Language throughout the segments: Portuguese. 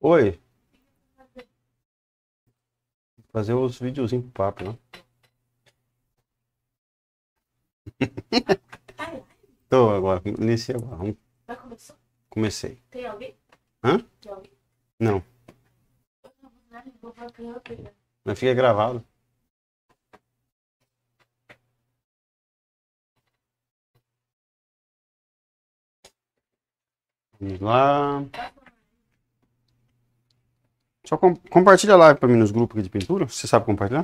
Oi. Fazer os videozinhos pro papo, né? Tô agora, iniciei agora. Já começou? Comecei. Tem alguém? Hã? Tem alguém? Não. Não fica gravado. Vamos lá. Só com, compartilha a live para mim nos grupos aqui de pintura. Você sabe compartilhar?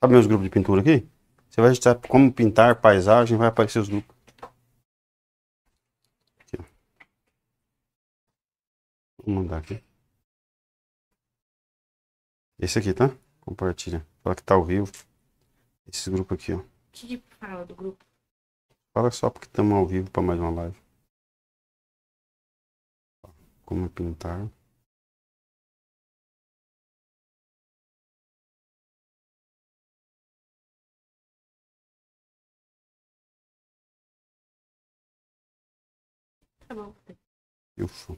Sabe meus grupos de pintura aqui? Você vai estar como pintar paisagem, vai aparecer os grupos. Aqui, Vou mandar aqui. Esse aqui, tá? Compartilha. Fala que tá ao vivo. Esse grupo aqui, ó. O que fala do grupo? Fala só porque estamos ao vivo para mais uma live. Como é pintar. Tá bom. Eu sou.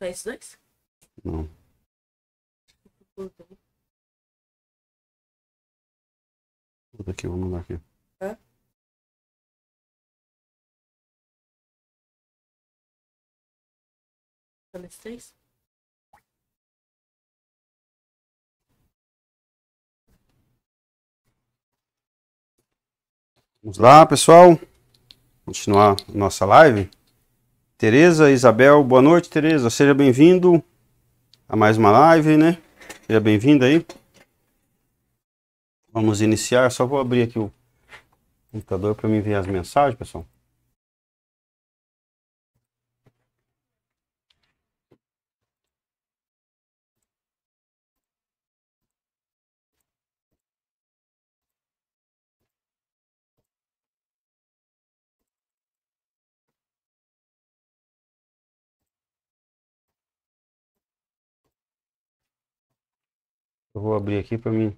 Só esses dois? Não. Vou daqui, vou mandar aqui. Hã? Só nesses três? Vamos lá, pessoal. Continuar nossa live. Tereza, Isabel, boa noite, Tereza. Seja bem-vindo a mais uma live, né? Seja bem-vinda aí. Vamos iniciar. Só vou abrir aqui o computador para me enviar as mensagens, pessoal. Eu vou abrir aqui para mim.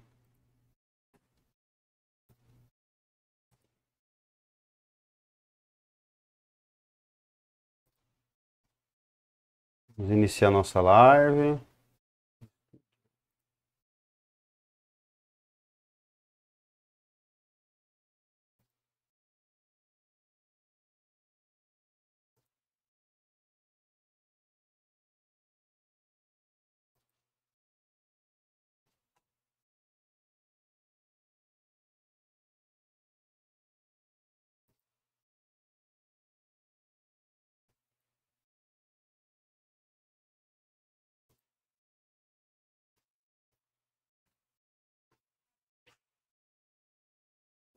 Vamos iniciar nossa live.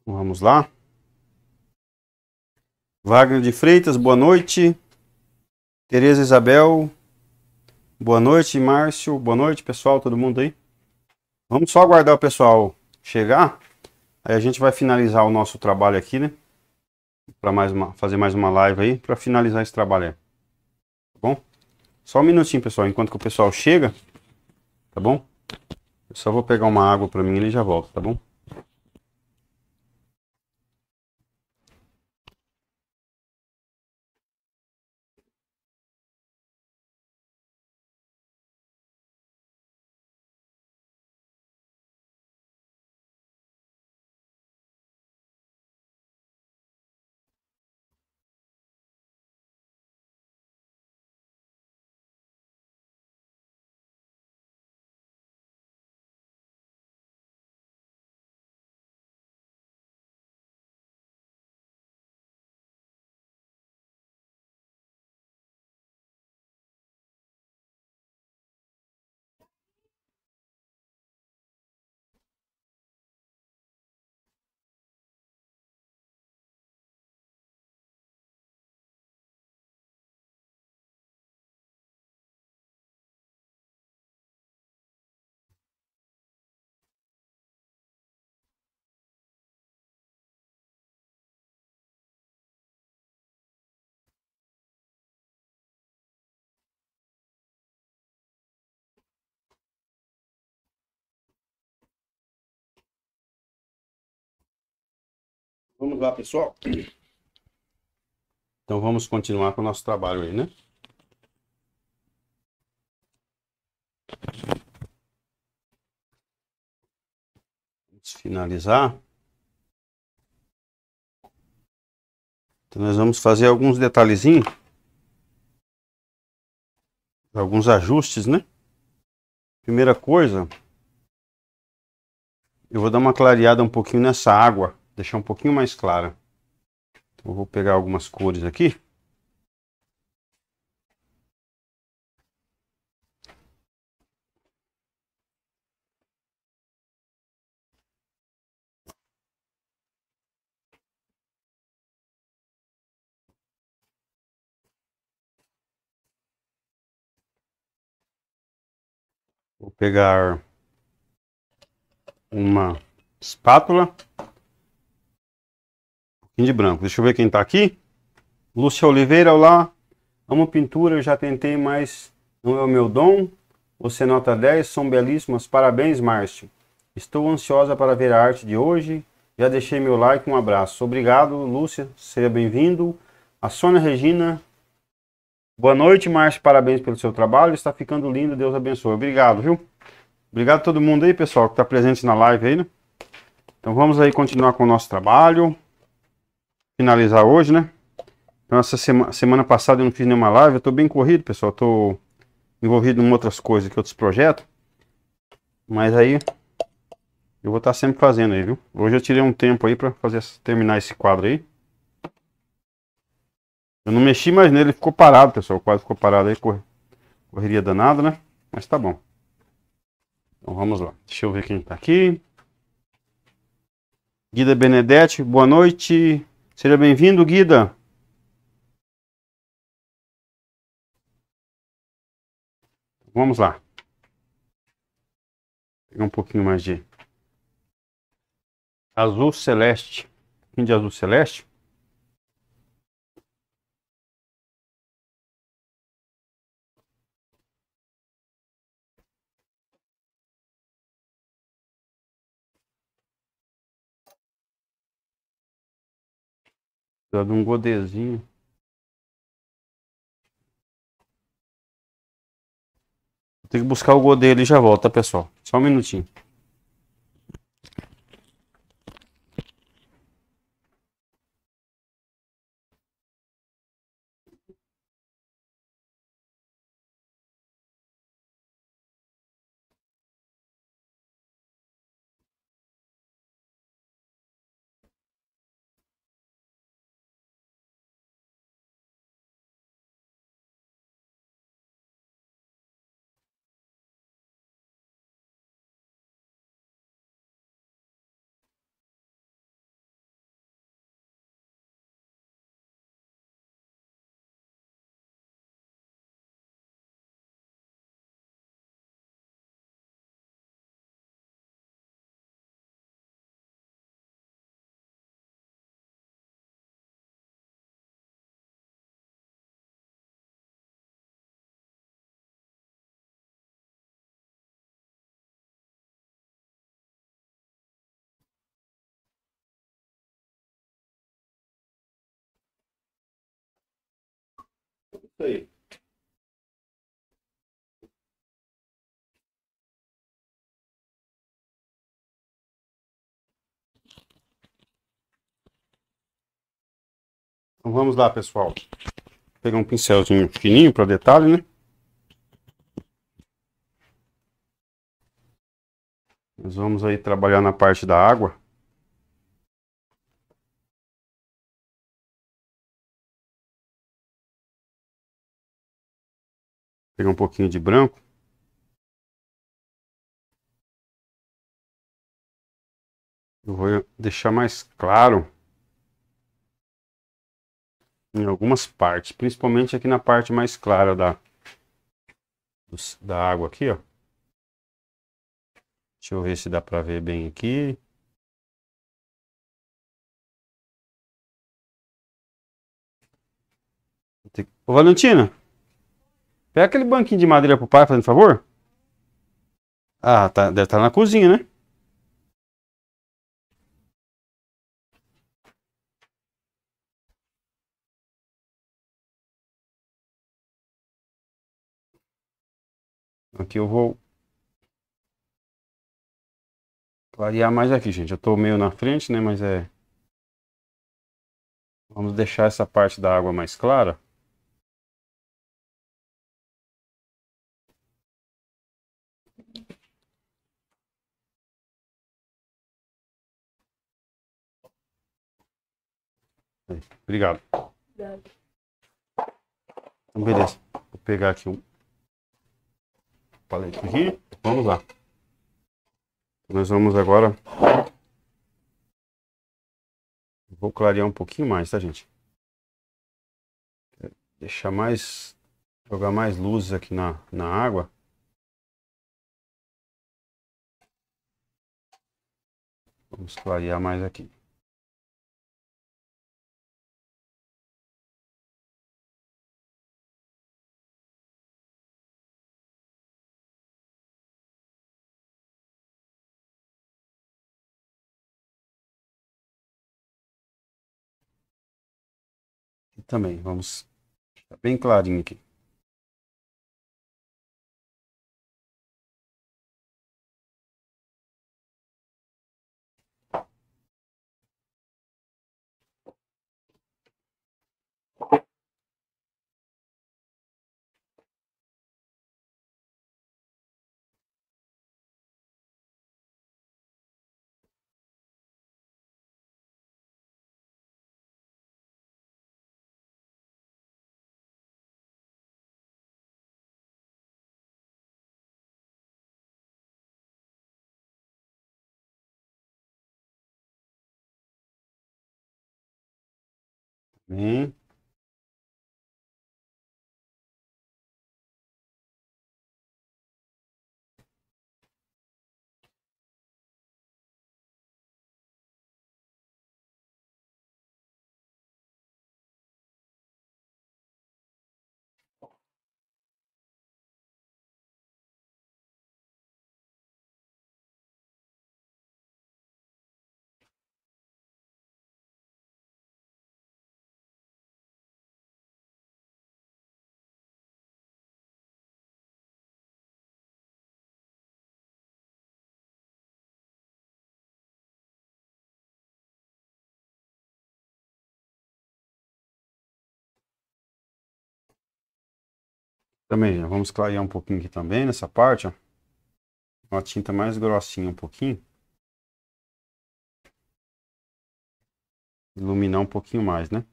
Vamos lá. Wagner de Freitas, boa noite. Tereza Isabel, boa noite. Márcio, boa noite, pessoal, todo mundo aí. Vamos só aguardar o pessoal chegar. Aí a gente vai finalizar o nosso trabalho aqui, né? Para mais uma, fazer mais uma live aí, para finalizar esse trabalho aí. Tá bom? Só um minutinho, pessoal, enquanto que o pessoal chega, tá bom? Eu só vou pegar uma água para mim e já volto, tá bom? Vamos lá, pessoal. Então vamos continuar com o nosso trabalho aí, né? Vamos finalizar. Então nós vamos fazer alguns detalhezinhos. Alguns ajustes, né? Primeira coisa, eu vou dar uma clareada um pouquinho nessa água deixar um pouquinho mais clara. Então, vou pegar algumas cores aqui. Vou pegar uma espátula de branco. Deixa eu ver quem está aqui. Lúcia Oliveira, olá. Amo pintura, eu já tentei, mas não é o meu dom. Você nota 10, são belíssimas. Parabéns, Márcio. Estou ansiosa para ver a arte de hoje. Já deixei meu like, um abraço. Obrigado, Lúcia. Seja bem-vindo. A Sônia Regina. Boa noite, Márcio. Parabéns pelo seu trabalho. Está ficando lindo. Deus abençoe. Obrigado, viu? Obrigado a todo mundo aí, pessoal, que está presente na live aí, né? Então vamos aí continuar com o nosso trabalho finalizar hoje, né? Então, essa semana, semana passada eu não fiz nenhuma live, eu tô bem corrido, pessoal. Tô envolvido em outras coisas que outros projetos. Mas aí eu vou estar tá sempre fazendo aí, viu? Hoje eu tirei um tempo aí para fazer terminar esse quadro aí. Eu não mexi mais nele, ficou parado, pessoal. Quase ficou parado aí, cor... correria danada, né? Mas tá bom. Então vamos lá. Deixa eu ver quem tá aqui. Guida Benedetti, boa noite. Seja bem-vindo, Guida. Vamos lá. Vou pegar um pouquinho mais de azul celeste, um pouquinho de azul celeste. Precisa de um godezinho. Tem que buscar o godê ali e já volta, pessoal. Só um minutinho. aí. Então vamos lá, pessoal. Vou pegar um pincelzinho fininho para detalhe, né? Nós vamos aí trabalhar na parte da água. pegar um pouquinho de branco. Eu vou deixar mais claro em algumas partes, principalmente aqui na parte mais clara da, da água aqui, ó. Deixa eu ver se dá para ver bem aqui. Ô, Valentina, Pega aquele banquinho de madeira pro pai, fazendo favor. Ah, tá, deve estar tá na cozinha, né? Aqui eu vou clarear mais aqui, gente. Eu tô meio na frente, né? Mas é... Vamos deixar essa parte da água mais clara. Obrigado. Obrigado. Então, beleza. Vou pegar aqui um palete aqui. Vamos lá. Nós vamos agora. Vou clarear um pouquinho mais, tá, gente? Deixar mais. Jogar mais luzes aqui na, na água. Vamos clarear mais aqui. também. Vamos ficar bem clarinho aqui. 嗯。Também, já vamos clarear um pouquinho aqui também nessa parte, ó. Uma tinta mais grossinha um pouquinho. Iluminar um pouquinho mais, né?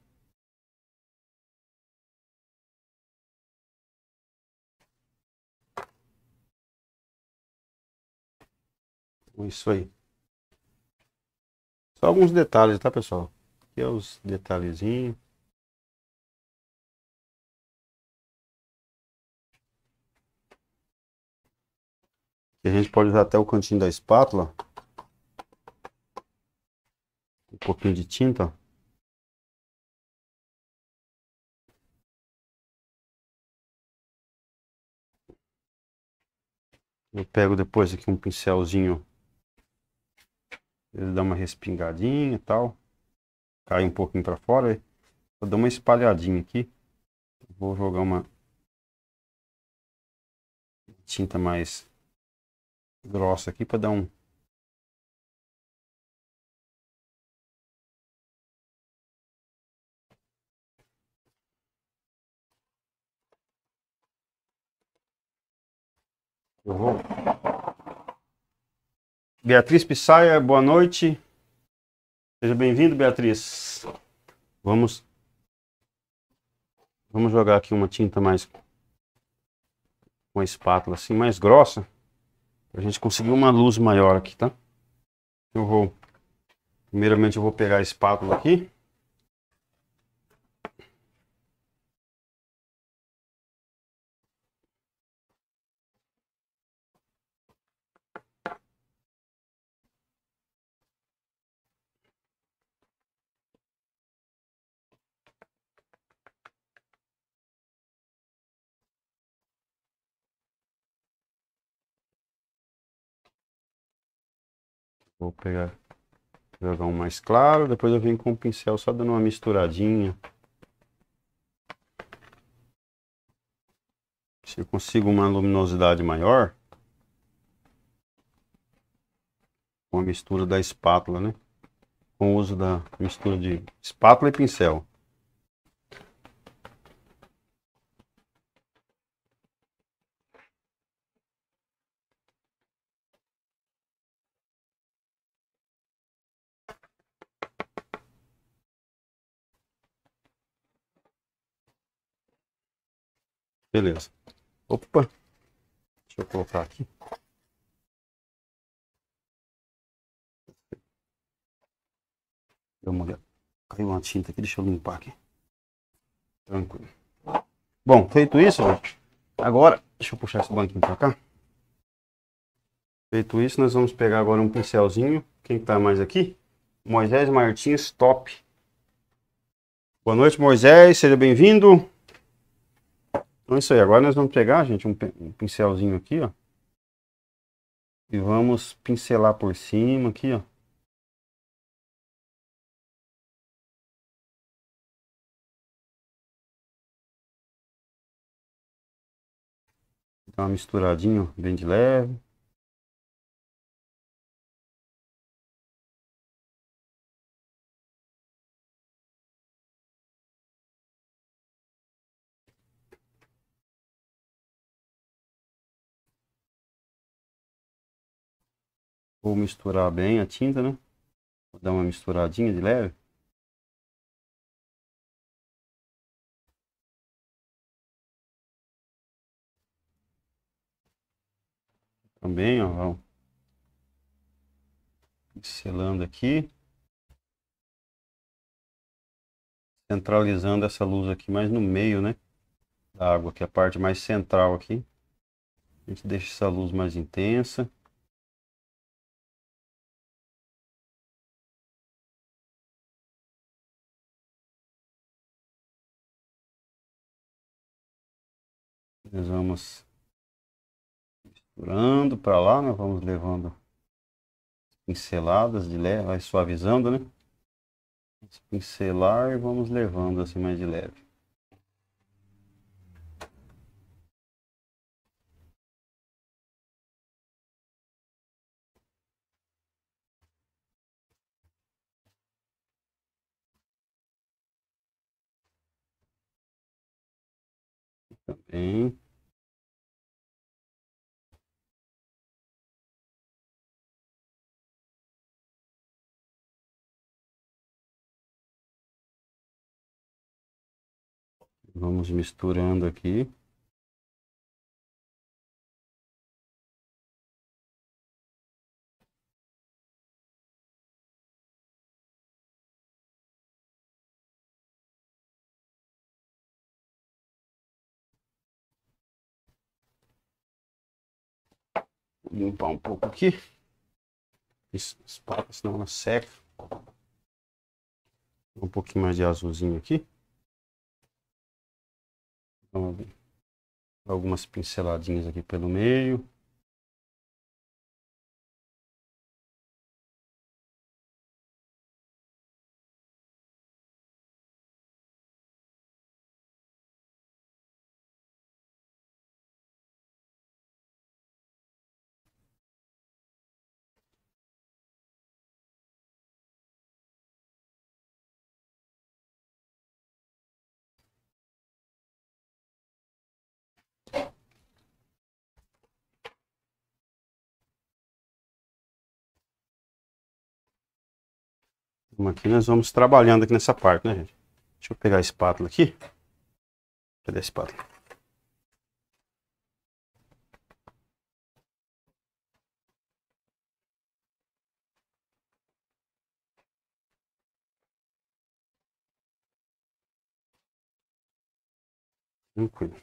Isso aí. Só alguns detalhes, tá, pessoal? Aqui é os detalhezinhos. a gente pode usar até o cantinho da espátula. Um pouquinho de tinta. Eu pego depois aqui um pincelzinho. Ele dá uma respingadinha e tal. Cai um pouquinho para fora. Vou dar uma espalhadinha aqui. Vou jogar uma tinta mais grossa aqui para dar um Eu vou. Beatriz Pissaia, boa noite. Seja bem-vindo, Beatriz. Vamos Vamos jogar aqui uma tinta mais com a espátula assim mais grossa. A gente conseguiu uma luz maior aqui, tá? Eu vou... Primeiramente eu vou pegar a espátula aqui. Vou pegar, jogar um mais claro, depois eu venho com o pincel só dando uma misturadinha. Se eu consigo uma luminosidade maior, com a mistura da espátula, né? Com o uso da mistura de espátula e pincel. Beleza. Opa! Deixa eu colocar aqui. Deu uma... Caiu uma tinta aqui, deixa eu limpar aqui. Tranquilo. Bom, feito isso, agora, deixa eu puxar esse banquinho para cá. Feito isso, nós vamos pegar agora um pincelzinho. Quem está mais aqui? Moisés Martins Top. Boa noite, Moisés. Seja bem-vindo. Então é isso aí. Agora nós vamos pegar, gente, um pincelzinho aqui, ó. E vamos pincelar por cima aqui, ó. Dá uma misturadinha, bem de leve. Vou misturar bem a tinta, né? Vou dar uma misturadinha de leve. Também, ó, pincelando aqui. Centralizando essa luz aqui mais no meio, né? Da água, que é a parte mais central aqui. A gente deixa essa luz mais intensa. Nós vamos misturando para lá, né? Vamos levando pinceladas de leve, vai suavizando, né? Vamos pincelar e vamos levando assim mais de leve. Também. Vamos misturando aqui. limpar um pouco aqui. Espalha, senão ela seca. Um pouquinho mais de azulzinho aqui algumas pinceladinhas aqui pelo meio. Aqui nós vamos trabalhando aqui nessa parte, né, gente? Deixa eu pegar a espátula aqui. Cadê a espátula? Tranquilo.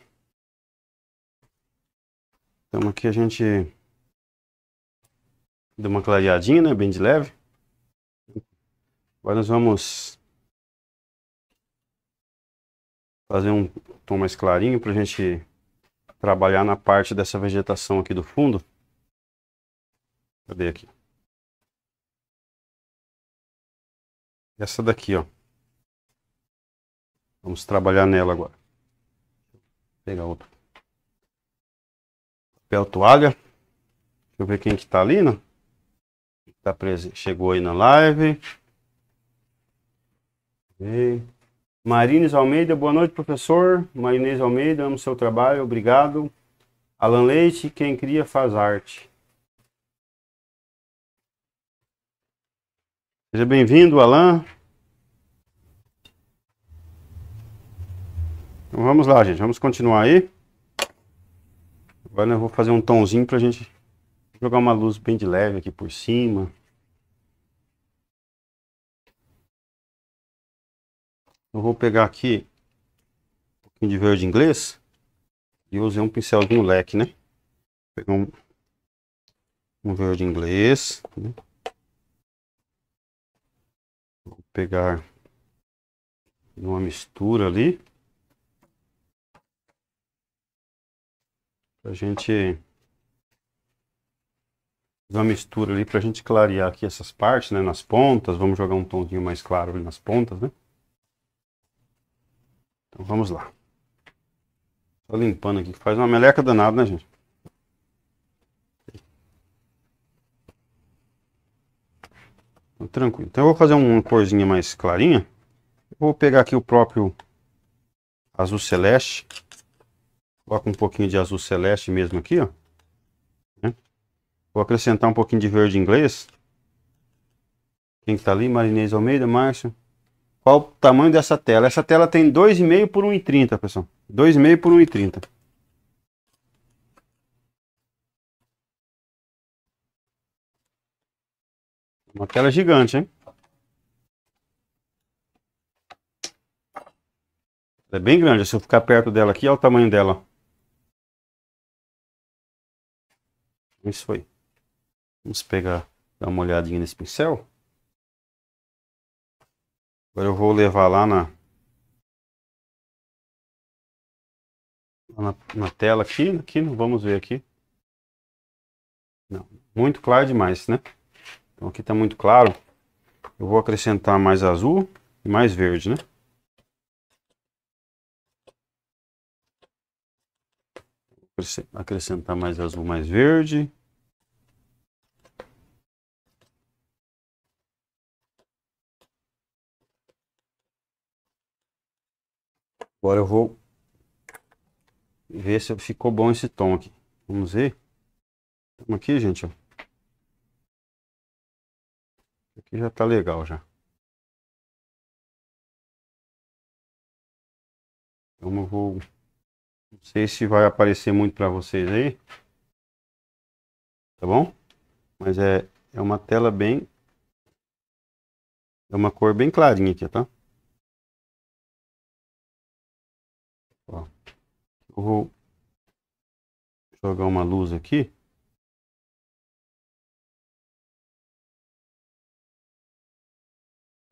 Então aqui a gente deu uma clareadinha, né? Bem de leve. Agora nós vamos fazer um tom mais clarinho para a gente trabalhar na parte dessa vegetação aqui do fundo. Cadê aqui? Essa daqui, ó. Vamos trabalhar nela agora. Vou pegar outro. Papel toalha. Deixa eu ver quem que tá ali, né? Tá preso. Chegou aí na live. Marines Almeida, boa noite, professor. Marines Almeida, amo seu trabalho, obrigado. Alan Leite, quem cria faz arte. Seja bem-vindo, Alan. Então vamos lá, gente. Vamos continuar aí. Agora eu vou fazer um tomzinho para a gente jogar uma luz bem de leve aqui por cima. Eu vou pegar aqui um pouquinho de verde inglês e usei um pincelzinho leque, né? Pegar um, um verde inglês. Né? Vou pegar uma mistura ali. Pra gente fazer uma mistura ali pra gente clarear aqui essas partes, né? Nas pontas, vamos jogar um tomzinho mais claro ali nas pontas, né? Então vamos lá. Só limpando aqui, que faz uma meleca danada, né, gente? Então, tranquilo. Então eu vou fazer uma corzinha mais clarinha. Eu vou pegar aqui o próprio azul celeste. Coloco um pouquinho de azul celeste mesmo aqui, ó. Né? Vou acrescentar um pouquinho de verde inglês. Quem está ali? Marinês Almeida, Márcio. Qual o tamanho dessa tela? Essa tela tem 2,5 por 1,30, pessoal. 2,5 por 1,30. Uma tela gigante, hein? é bem grande. Se eu ficar perto dela aqui, olha o tamanho dela. Isso foi. Vamos pegar, dar uma olhadinha nesse pincel. Agora eu vou levar lá na, na, na tela aqui, aqui, vamos ver aqui. Não, muito claro demais, né? Então aqui está muito claro. Eu vou acrescentar mais azul e mais verde, né? Acrescentar mais azul, mais verde. Agora eu vou ver se ficou bom esse tom aqui. Vamos ver. Estamos aqui, gente, ó. Aqui já tá legal já. Então eu vou... Não sei se vai aparecer muito para vocês aí. Tá bom? Mas é, é uma tela bem... É uma cor bem clarinha aqui, tá? Eu vou jogar uma luz aqui.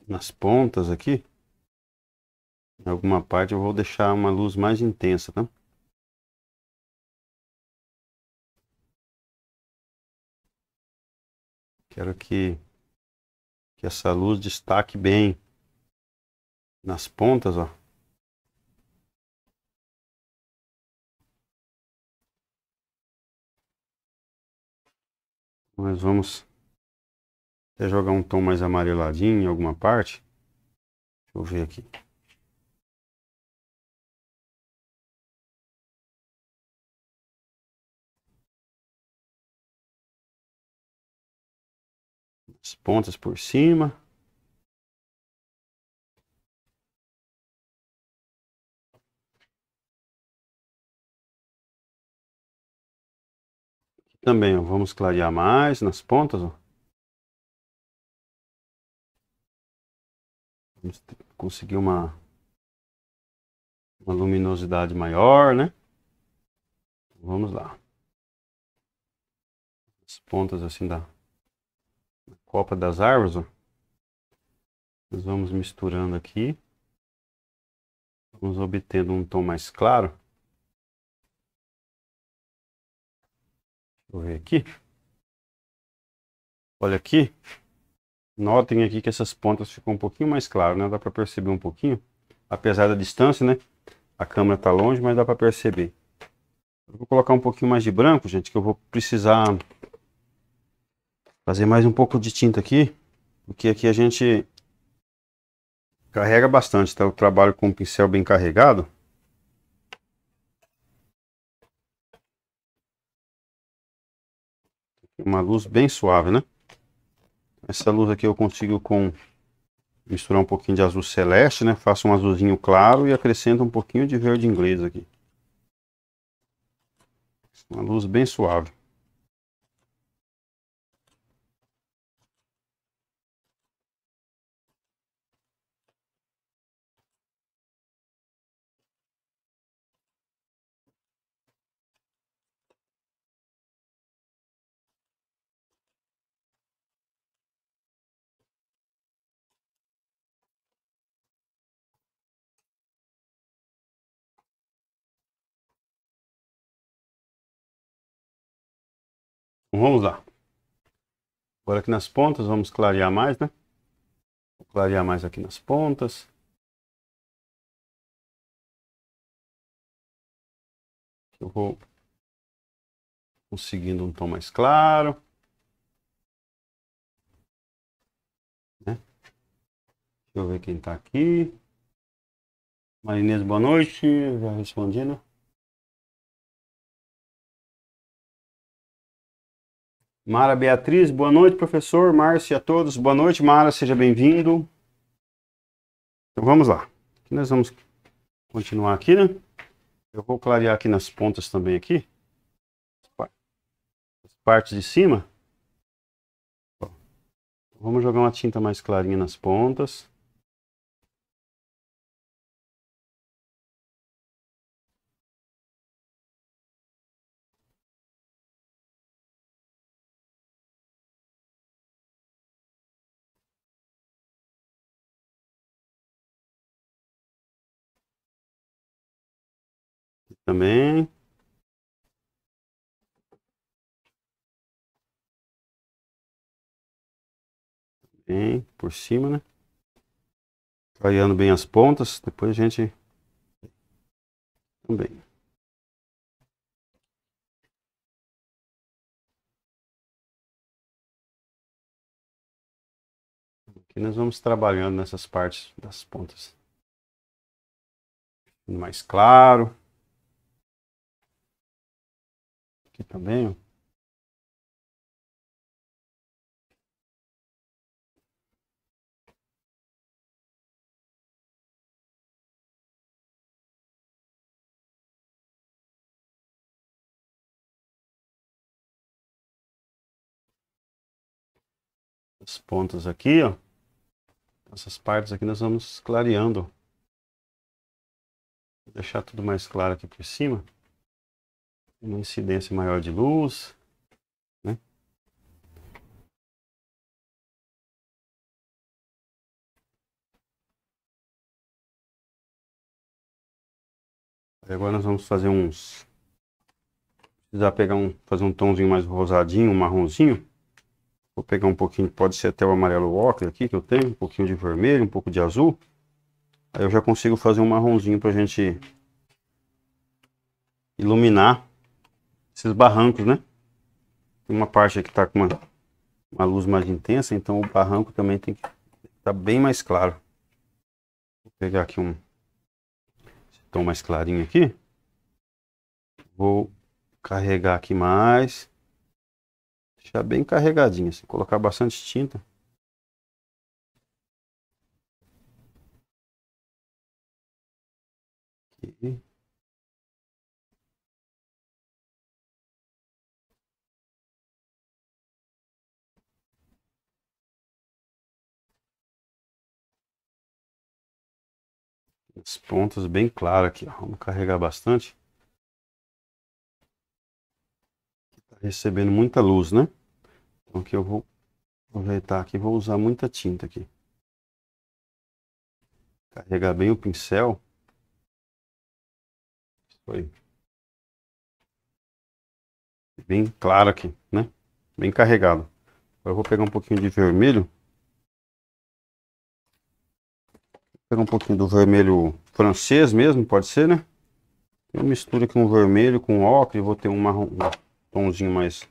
Nas pontas aqui. Em alguma parte eu vou deixar uma luz mais intensa, tá? Quero que, que essa luz destaque bem nas pontas, ó. Nós vamos até jogar um tom mais amareladinho em alguma parte. Deixa eu ver aqui. As pontas por cima. Também, ó, vamos clarear mais nas pontas, ó. Vamos conseguir uma, uma luminosidade maior, né? Vamos lá. As pontas assim da, da copa das árvores, ó. Nós vamos misturando aqui. Vamos obtendo um tom mais claro. Deixa eu ver aqui. Olha aqui. Notem aqui que essas pontas ficou um pouquinho mais claro, né? Dá para perceber um pouquinho. Apesar da distância, né? A câmera tá longe, mas dá para perceber. Eu vou colocar um pouquinho mais de branco, gente, que eu vou precisar fazer mais um pouco de tinta aqui. Porque aqui a gente carrega bastante, tá? Eu trabalho com um pincel bem carregado. uma luz bem suave, né? Essa luz aqui eu consigo com misturar um pouquinho de azul celeste, né? Faço um azulzinho claro e acrescento um pouquinho de verde inglês aqui. Uma luz bem suave. Então, vamos lá. Agora aqui nas pontas, vamos clarear mais, né? Vou clarear mais aqui nas pontas. Eu vou conseguindo um tom mais claro. Né? Deixa eu ver quem está aqui. Marinês, boa noite. Já respondi, né? Mara Beatriz, boa noite, professor. Márcio e a todos, boa noite, Mara, seja bem-vindo. Então vamos lá. Aqui nós vamos continuar aqui, né? Eu vou clarear aqui nas pontas também aqui. As partes de cima. Vamos jogar uma tinta mais clarinha nas pontas. também. Bem, por cima, né? Clareando bem as pontas, depois a gente também. Aqui nós vamos trabalhando nessas partes das pontas. Mais claro. aqui também. Os pontos aqui, ó. Essas partes aqui nós vamos clareando. Vou deixar tudo mais claro aqui por cima uma incidência maior de luz, né? E agora nós vamos fazer uns, precisar pegar um, fazer um tomzinho mais rosadinho, um marronzinho. Vou pegar um pouquinho, pode ser até o amarelo ocre aqui que eu tenho, um pouquinho de vermelho, um pouco de azul. Aí eu já consigo fazer um marronzinho pra gente iluminar esses barrancos, né? Tem uma parte que está com uma, uma luz mais intensa, então o barranco também tem que estar tá bem mais claro. Vou pegar aqui um tom mais clarinho aqui. Vou carregar aqui mais. Deixar bem carregadinho, assim, colocar bastante tinta. as pontas bem claras aqui. Ó. Vamos carregar bastante. Está recebendo muita luz, né? Então aqui eu vou aproveitar aqui, vou usar muita tinta aqui. Carregar bem o pincel. Foi bem claro aqui, né? Bem carregado. Agora eu vou pegar um pouquinho de vermelho. pegar um pouquinho do vermelho francês mesmo, pode ser, né? Eu misturo aqui um vermelho com ocre, vou ter um marrom, um tomzinho mais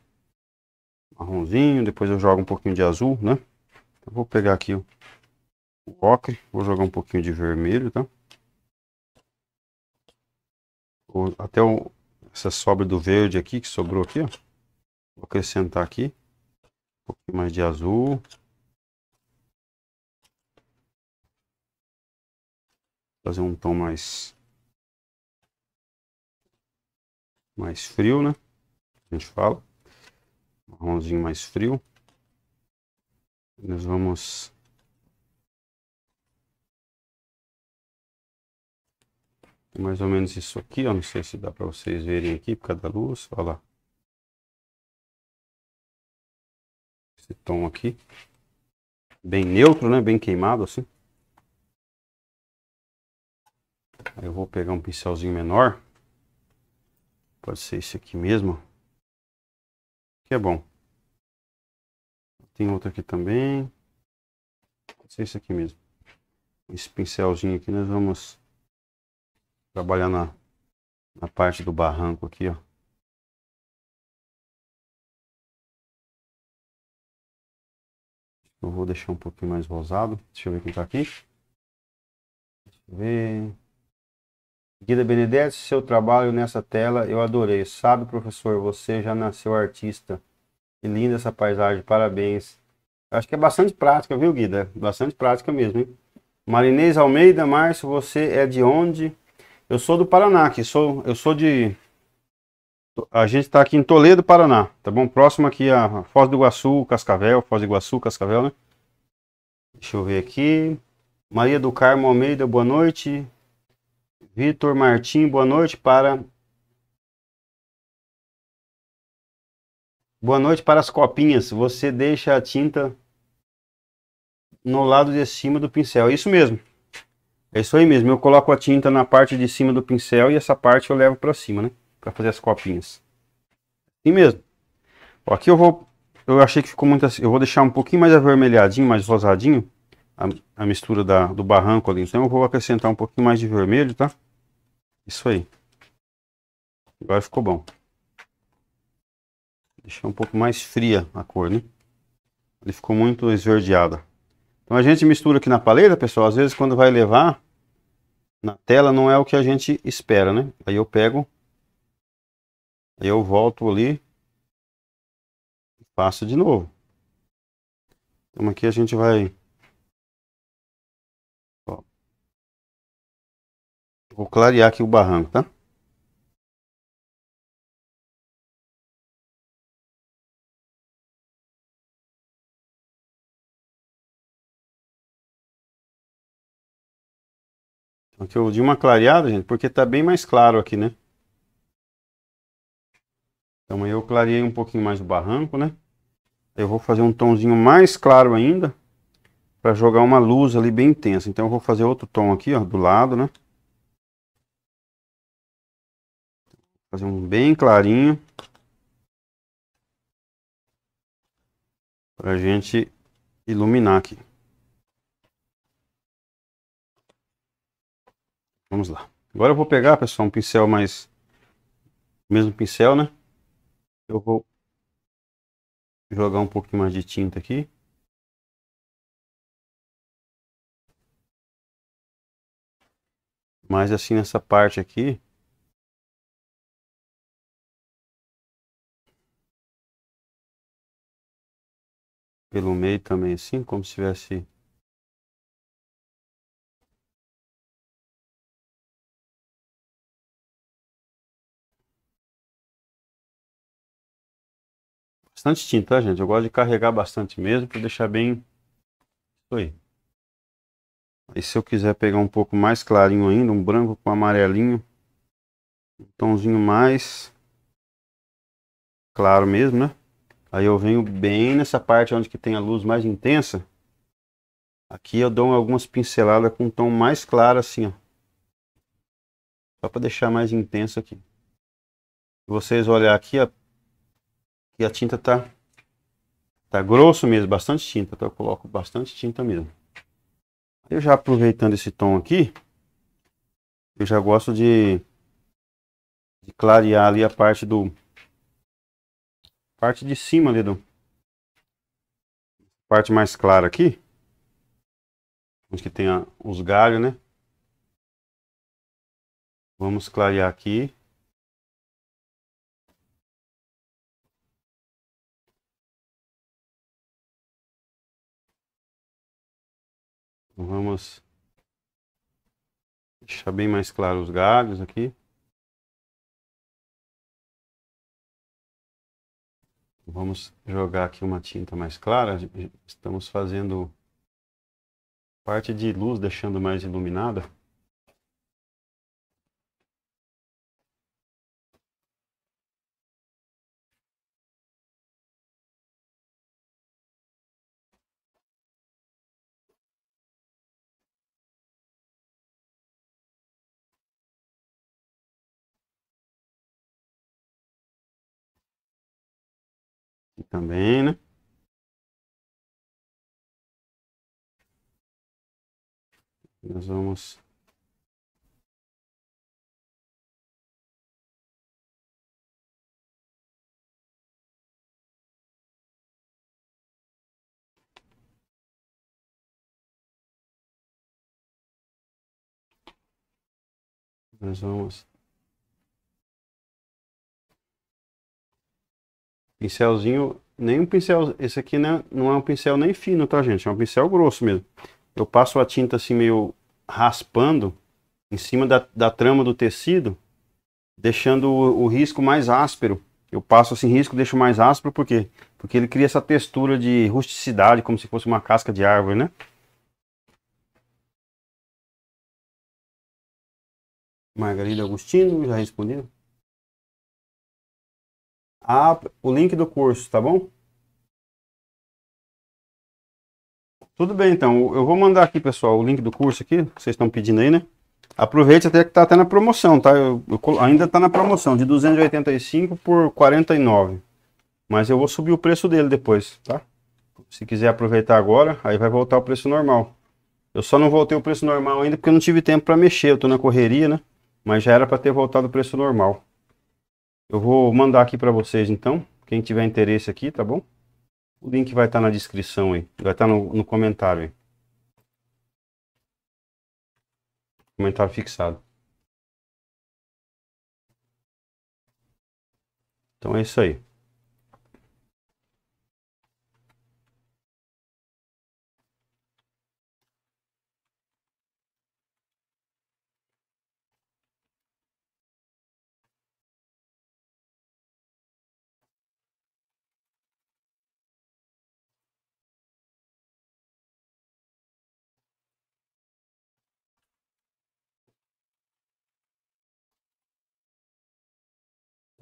marronzinho, depois eu jogo um pouquinho de azul, né? Eu então, vou pegar aqui o ocre, vou jogar um pouquinho de vermelho, tá? Até o, essa sobra do verde aqui, que sobrou aqui, ó. Vou acrescentar aqui um pouquinho mais de azul, Fazer um tom mais mais frio, né? A gente fala. Marronzinho mais frio. Nós vamos mais ou menos isso aqui, ó. Não sei se dá para vocês verem aqui por causa da luz. Olha lá. Esse tom aqui. Bem neutro, né? Bem queimado assim. Eu vou pegar um pincelzinho menor. Pode ser esse aqui mesmo. Que é bom. Tem outro aqui também. Pode ser esse aqui mesmo. Esse pincelzinho aqui nós vamos trabalhar na, na parte do barranco aqui, ó. Eu vou deixar um pouquinho mais rosado. Deixa eu ver quem tá aqui. Deixa eu ver. Guida Benedetti, seu trabalho nessa tela eu adorei. Sabe, professor, você já nasceu artista. Que linda essa paisagem, parabéns. Acho que é bastante prática, viu, Guida? Bastante prática mesmo, hein? Marinês Almeida, Márcio, você é de onde? Eu sou do Paraná, aqui. Sou, eu sou de. A gente está aqui em Toledo, Paraná, tá bom? Próximo aqui a Foz do Iguaçu, Cascavel, Foz do Iguaçu, Cascavel, né? Deixa eu ver aqui. Maria do Carmo Almeida, boa noite. Vitor Martim, boa noite para. Boa noite para as copinhas. Você deixa a tinta no lado de cima do pincel. Isso mesmo. É isso aí mesmo. Eu coloco a tinta na parte de cima do pincel e essa parte eu levo para cima, né? Para fazer as copinhas. Assim mesmo. aqui eu vou. Eu achei que ficou muito assim. Eu vou deixar um pouquinho mais avermelhadinho, mais rosadinho a, a mistura da, do barranco ali. Então eu vou acrescentar um pouquinho mais de vermelho, tá? Isso aí. Agora ficou bom. Deixar um pouco mais fria a cor, né? Ele ficou muito esverdeada. Então a gente mistura aqui na paleta, pessoal. Às vezes quando vai levar na tela não é o que a gente espera, né? Aí eu pego, aí eu volto ali e faço de novo. Então aqui a gente vai Vou clarear aqui o barranco, tá? Então, aqui eu dei uma clareada, gente, porque tá bem mais claro aqui, né? Então aí eu clareei um pouquinho mais o barranco, né? Eu vou fazer um tomzinho mais claro ainda para jogar uma luz ali bem intensa. Então eu vou fazer outro tom aqui, ó, do lado, né? Fazer um bem clarinho. Pra gente iluminar aqui. Vamos lá. Agora eu vou pegar, pessoal, um pincel mais... Mesmo pincel, né? Eu vou jogar um pouquinho mais de tinta aqui. Mas assim, nessa parte aqui, pelo meio também, assim, como se tivesse. Bastante tinta, tá, gente? Eu gosto de carregar bastante mesmo para deixar bem. Isso aí. Aí se eu quiser pegar um pouco mais clarinho ainda, um branco com amarelinho, um tomzinho mais claro mesmo, né? Aí eu venho bem nessa parte onde que tem a luz mais intensa. Aqui eu dou algumas pinceladas com um tom mais claro assim, ó. Só para deixar mais intenso aqui. Vocês olhar aqui, ó, que a tinta tá tá grosso mesmo, bastante tinta, então eu coloco bastante tinta mesmo. Eu já aproveitando esse tom aqui, eu já gosto de, de clarear ali a parte do parte de cima ali do parte mais clara aqui, onde que tem a, os galhos, né? Vamos clarear aqui. Vamos deixar bem mais claro os galhos aqui. Vamos jogar aqui uma tinta mais clara. Estamos fazendo parte de luz, deixando mais iluminada. Aqui também, né? Nós vamos nós vamos Pincelzinho, nem um pincel, esse aqui não é, não é um pincel nem fino, tá gente? É um pincel grosso mesmo. Eu passo a tinta assim meio raspando em cima da, da trama do tecido, deixando o, o risco mais áspero. Eu passo assim risco, deixo mais áspero, por quê? Porque ele cria essa textura de rusticidade, como se fosse uma casca de árvore, né? Margarida Agostino, já respondeu? a, o link do curso, tá bom? Tudo bem, então. Eu vou mandar aqui, pessoal, o link do curso aqui, que vocês estão pedindo aí, né? Aproveite até que tá até na promoção, tá? Eu, eu, ainda tá na promoção, de 285 por 49. Mas eu vou subir o preço dele depois, tá? Se quiser aproveitar agora, aí vai voltar o preço normal. Eu só não voltei o preço normal ainda porque eu não tive tempo para mexer, eu tô na correria, né? Mas já era para ter voltado o preço normal. Eu vou mandar aqui para vocês então, quem tiver interesse aqui, tá bom? O link vai estar tá na descrição aí, vai estar tá no, no comentário aí. Comentário fixado. Então é isso aí.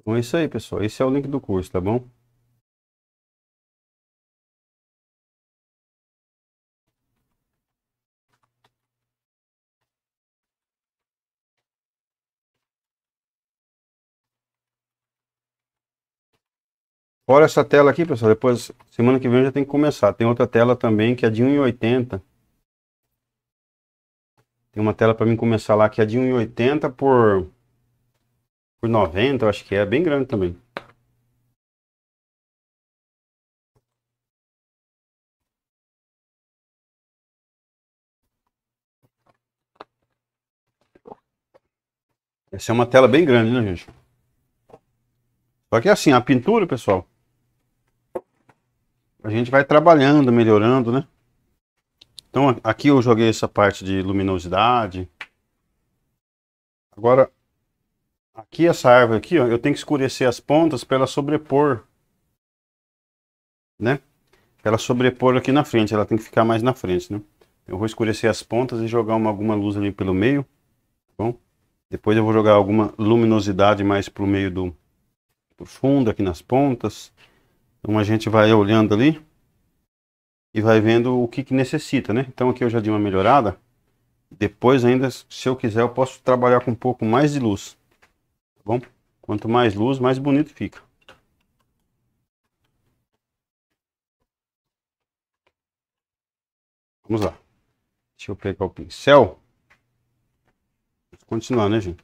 Então é isso aí, pessoal. Esse é o link do curso, tá bom? Olha essa tela aqui, pessoal, depois, semana que vem já tem que começar. Tem outra tela também que é de 1,80. Tem uma tela para mim começar lá que é de 1,80 por por 90, eu acho que é bem grande também. Essa é uma tela bem grande, né, gente? Só que é assim, a pintura, pessoal, a gente vai trabalhando, melhorando, né? Então aqui eu joguei essa parte de luminosidade. Agora Aqui essa árvore aqui, ó, eu tenho que escurecer as pontas para ela sobrepor, né? ela sobrepor aqui na frente, ela tem que ficar mais na frente, né? Eu vou escurecer as pontas e jogar uma, alguma luz ali pelo meio, tá bom? Depois eu vou jogar alguma luminosidade mais pro meio do, fundo, aqui nas pontas. Então a gente vai olhando ali e vai vendo o que, que necessita, né? Então aqui eu já dei uma melhorada. Depois ainda, se eu quiser, eu posso trabalhar com um pouco mais de luz bom? Quanto mais luz, mais bonito fica. Vamos lá. Deixa eu pegar o pincel. Vou continuar, né, gente?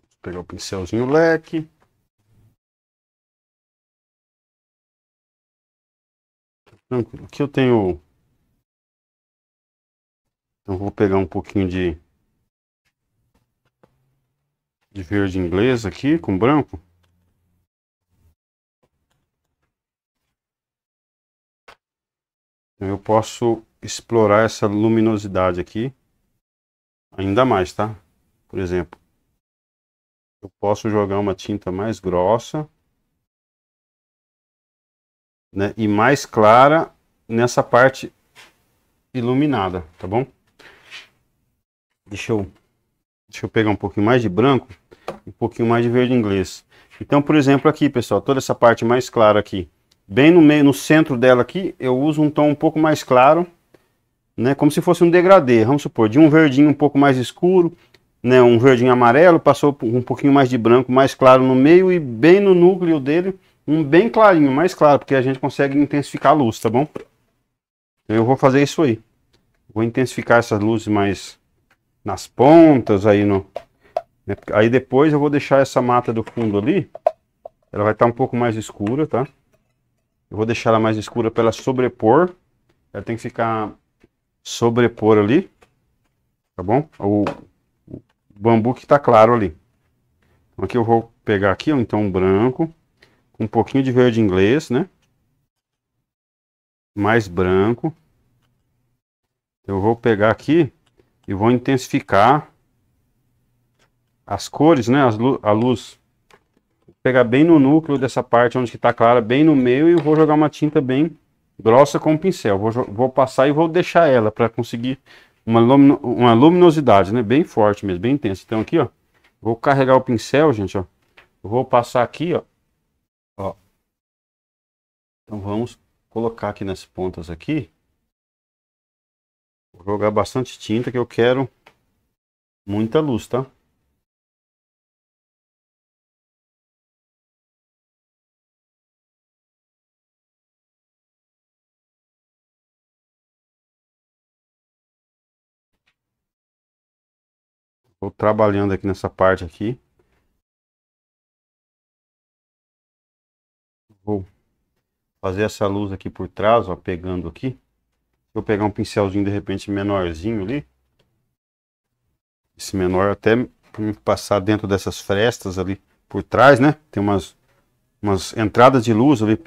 Vou pegar o pincelzinho leque. Tranquilo. Aqui eu tenho... Então vou pegar um pouquinho de de verde inglês aqui com branco. Então, eu posso explorar essa luminosidade aqui ainda mais, tá? Por exemplo, eu posso jogar uma tinta mais grossa né, e mais clara nessa parte iluminada, tá bom? Deixa eu Deixa eu pegar um pouquinho mais de branco um pouquinho mais de verde inglês. Então, por exemplo, aqui, pessoal, toda essa parte mais clara aqui, bem no meio, no centro dela aqui, eu uso um tom um pouco mais claro, né, como se fosse um degradê, vamos supor, de um verdinho um pouco mais escuro, né, um verdinho amarelo, passou um pouquinho mais de branco, mais claro no meio e bem no núcleo dele, um bem clarinho, mais claro, porque a gente consegue intensificar a luz, tá bom? Então, eu vou fazer isso aí. Vou intensificar essas luzes mais nas pontas, aí no... Né? Aí depois eu vou deixar essa mata do fundo ali, ela vai estar tá um pouco mais escura, tá? Eu vou deixar ela mais escura para ela sobrepor. Ela tem que ficar sobrepor ali, tá bom? O, o bambu que tá claro ali. Então aqui eu vou pegar aqui, ó, então um branco, um pouquinho de verde inglês, né? Mais branco. Eu vou pegar aqui e vou intensificar as cores, né, lu a luz. Vou pegar bem no núcleo dessa parte onde está clara, bem no meio, e vou jogar uma tinta bem grossa com o pincel. Vou, vou passar e vou deixar ela para conseguir uma, lumino uma luminosidade, né, bem forte mesmo, bem intensa. Então aqui, ó, vou carregar o pincel, gente, ó. Vou passar aqui, ó. ó. Então vamos colocar aqui nas pontas aqui jogar bastante tinta que eu quero muita luz, tá? Vou trabalhando aqui nessa parte aqui. Vou fazer essa luz aqui por trás, ó, pegando aqui eu pegar um pincelzinho de repente menorzinho ali, esse menor até passar dentro dessas frestas ali por trás, né? Tem umas, umas entradas de luz ali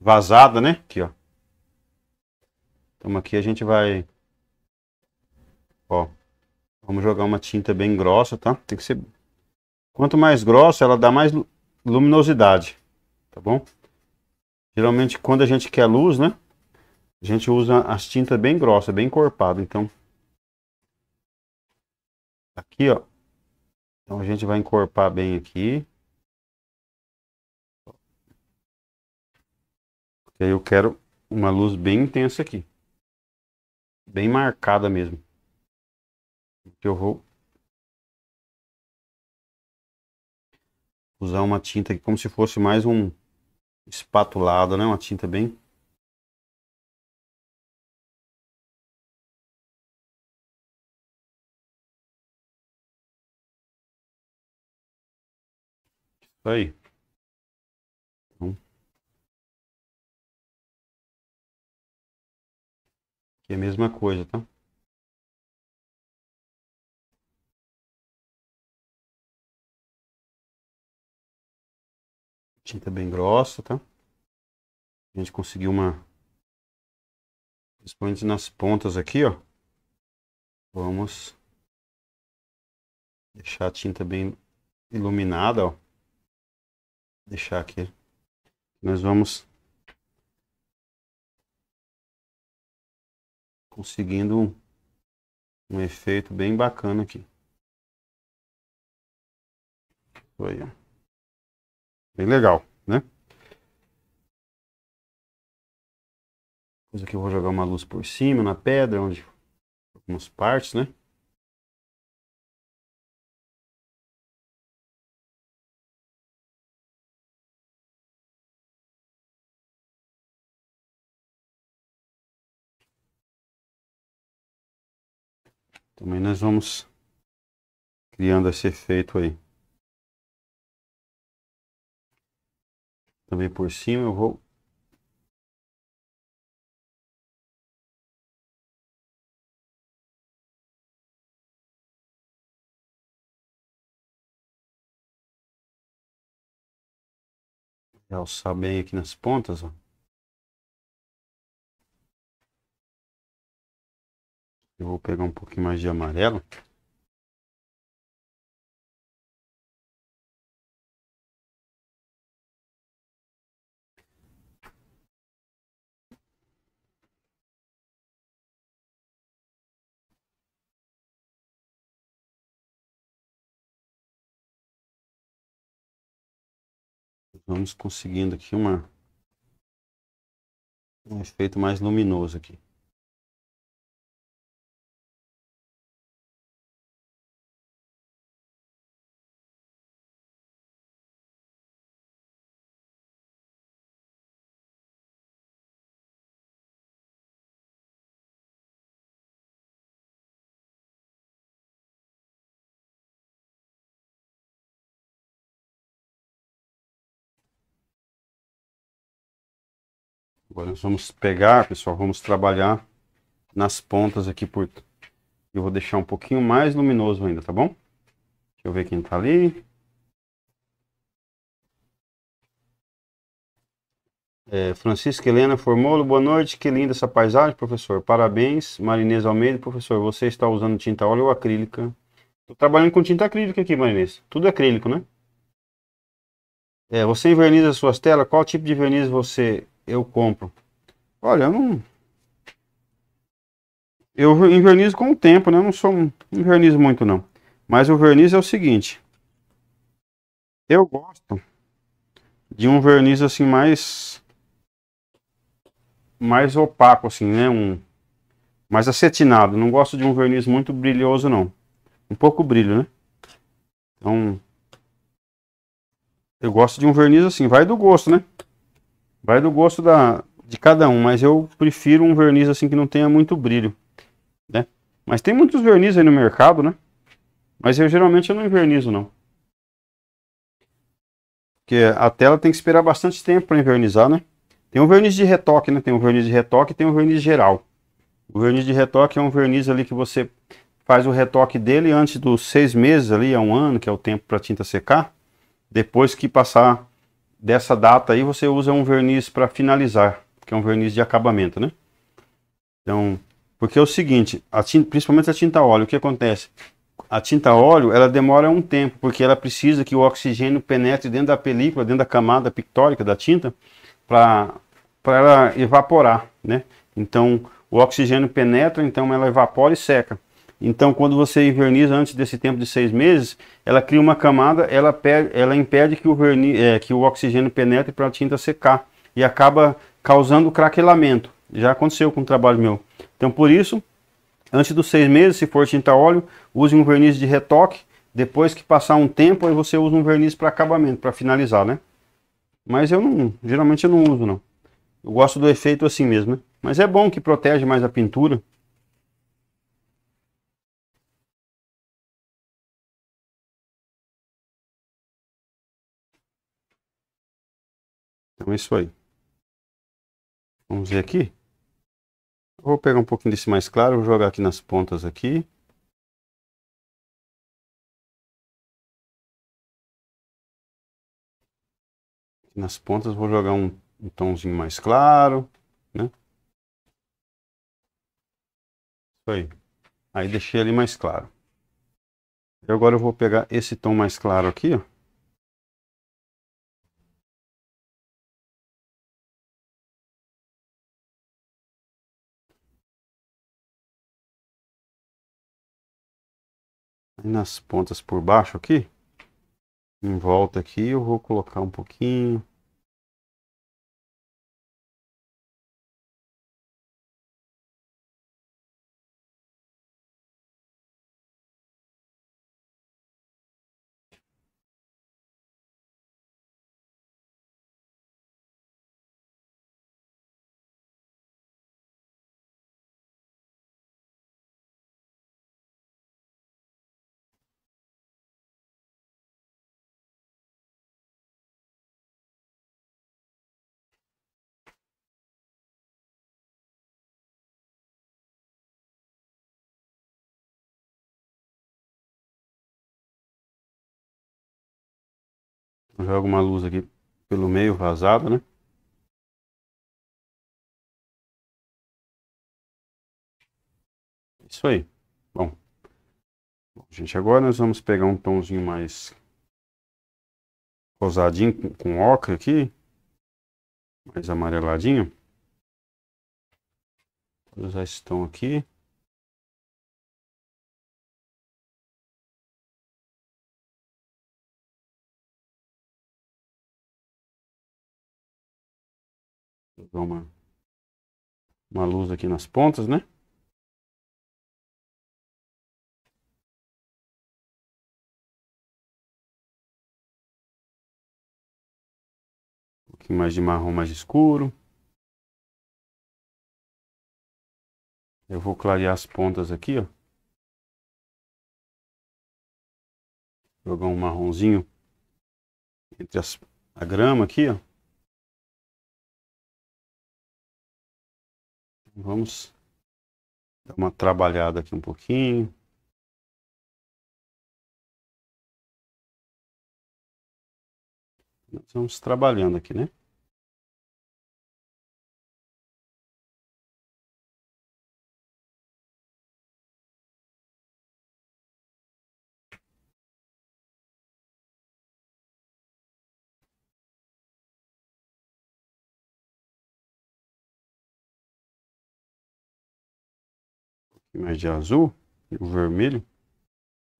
vazada, né? Aqui, ó. Então aqui a gente vai, ó, vamos jogar uma tinta bem grossa, tá? Tem que ser, quanto mais grossa ela dá mais luminosidade, tá bom? Geralmente quando a gente quer luz, né? A gente usa as tintas bem grossas, bem encorpadas, então aqui, ó. Então a gente vai encorpar bem aqui. Porque aí eu quero uma luz bem intensa aqui. Bem marcada mesmo. Eu vou usar uma tinta aqui como se fosse mais um espatulado, né? Uma tinta bem Tá aí. Então, aqui é a mesma coisa, tá? Tinta bem grossa, tá? A gente conseguiu uma... Principalmente nas pontas aqui, ó. Vamos deixar a tinta bem iluminada, ó deixar aqui. Nós vamos conseguindo um, um efeito bem bacana aqui. Foi, ó. Bem legal, né? Depois aqui eu vou jogar uma luz por cima na pedra, onde algumas partes, né? Também nós vamos criando esse efeito aí. Também por cima eu vou realçar bem aqui nas pontas, ó. Eu vou pegar um pouquinho mais de amarelo. Vamos conseguindo aqui uma um efeito mais luminoso aqui. Agora nós vamos pegar, pessoal, vamos trabalhar nas pontas aqui por... Eu vou deixar um pouquinho mais luminoso ainda, tá bom? Deixa eu ver quem tá ali. É, Francisca Helena Formolo, boa noite, que linda essa paisagem, professor. Parabéns, Marinês Almeida, professor. Você está usando tinta óleo ou acrílica? Estou trabalhando com tinta acrílica aqui, Marinês. Tudo acrílico, né? É, você enverniza suas telas? Qual tipo de verniz você eu compro? Olha, eu não. Eu invernizo com o tempo, né? Eu não sou. um invernizo muito, não. Mas o verniz é o seguinte. Eu gosto de um verniz assim mais. Mais opaco, assim, né? Um. Mais acetinado. Não gosto de um verniz muito brilhoso, não. Um pouco brilho, né? Então. Eu gosto de um verniz assim, vai do gosto, né? Vai do gosto da, de cada um, mas eu prefiro um verniz assim que não tenha muito brilho, né? Mas tem muitos verniz aí no mercado, né? Mas eu geralmente eu não envernizo não. Porque a tela tem que esperar bastante tempo para envernizar, né? Tem um verniz de retoque, né? Tem um verniz de retoque e tem um verniz geral. O verniz de retoque é um verniz ali que você faz o retoque dele antes dos seis meses ali, a é um ano, que é o tempo para a tinta secar. Depois que passar dessa data aí você usa um verniz para finalizar, que é um verniz de acabamento, né? Então, porque é o seguinte, a tinta, principalmente a tinta óleo, o que acontece? A tinta óleo, ela demora um tempo, porque ela precisa que o oxigênio penetre dentro da película, dentro da camada pictórica da tinta, para ela evaporar, né? Então, o oxigênio penetra, então ela evapora e seca. Então, quando você inverniza antes desse tempo de seis meses, ela cria uma camada, ela, ela impede que o, verniz, é, que o oxigênio penetre para a tinta secar e acaba causando craquelamento. Já aconteceu com o trabalho meu. Então, por isso, antes dos seis meses, se for tinta óleo, use um verniz de retoque. Depois que passar um tempo, aí você usa um verniz para acabamento, para finalizar, né? Mas eu não, geralmente eu não uso, não. Eu gosto do efeito assim mesmo, né? Mas é bom que protege mais a pintura. Então é isso aí. Vamos ver aqui. Vou pegar um pouquinho desse mais claro, vou jogar aqui nas pontas aqui. Nas pontas vou jogar um, um tomzinho mais claro, né? Isso aí. Aí deixei ali mais claro. E agora eu vou pegar esse tom mais claro aqui, ó. E nas pontas por baixo aqui, em volta aqui, eu vou colocar um pouquinho. joga uma luz aqui pelo meio vazada, né? Isso aí. Bom. Bom, gente, agora nós vamos pegar um tomzinho mais rosadinho com, com ocre aqui, mais amareladinho. usar já estão aqui. Dá uma, uma luz aqui nas pontas, né? Um pouquinho mais de marrom mais escuro. Eu vou clarear as pontas aqui, ó. Jogar um marronzinho entre as, a grama aqui, ó. Vamos dar uma trabalhada aqui um pouquinho. Nós vamos trabalhando aqui, né? mais de azul e o vermelho.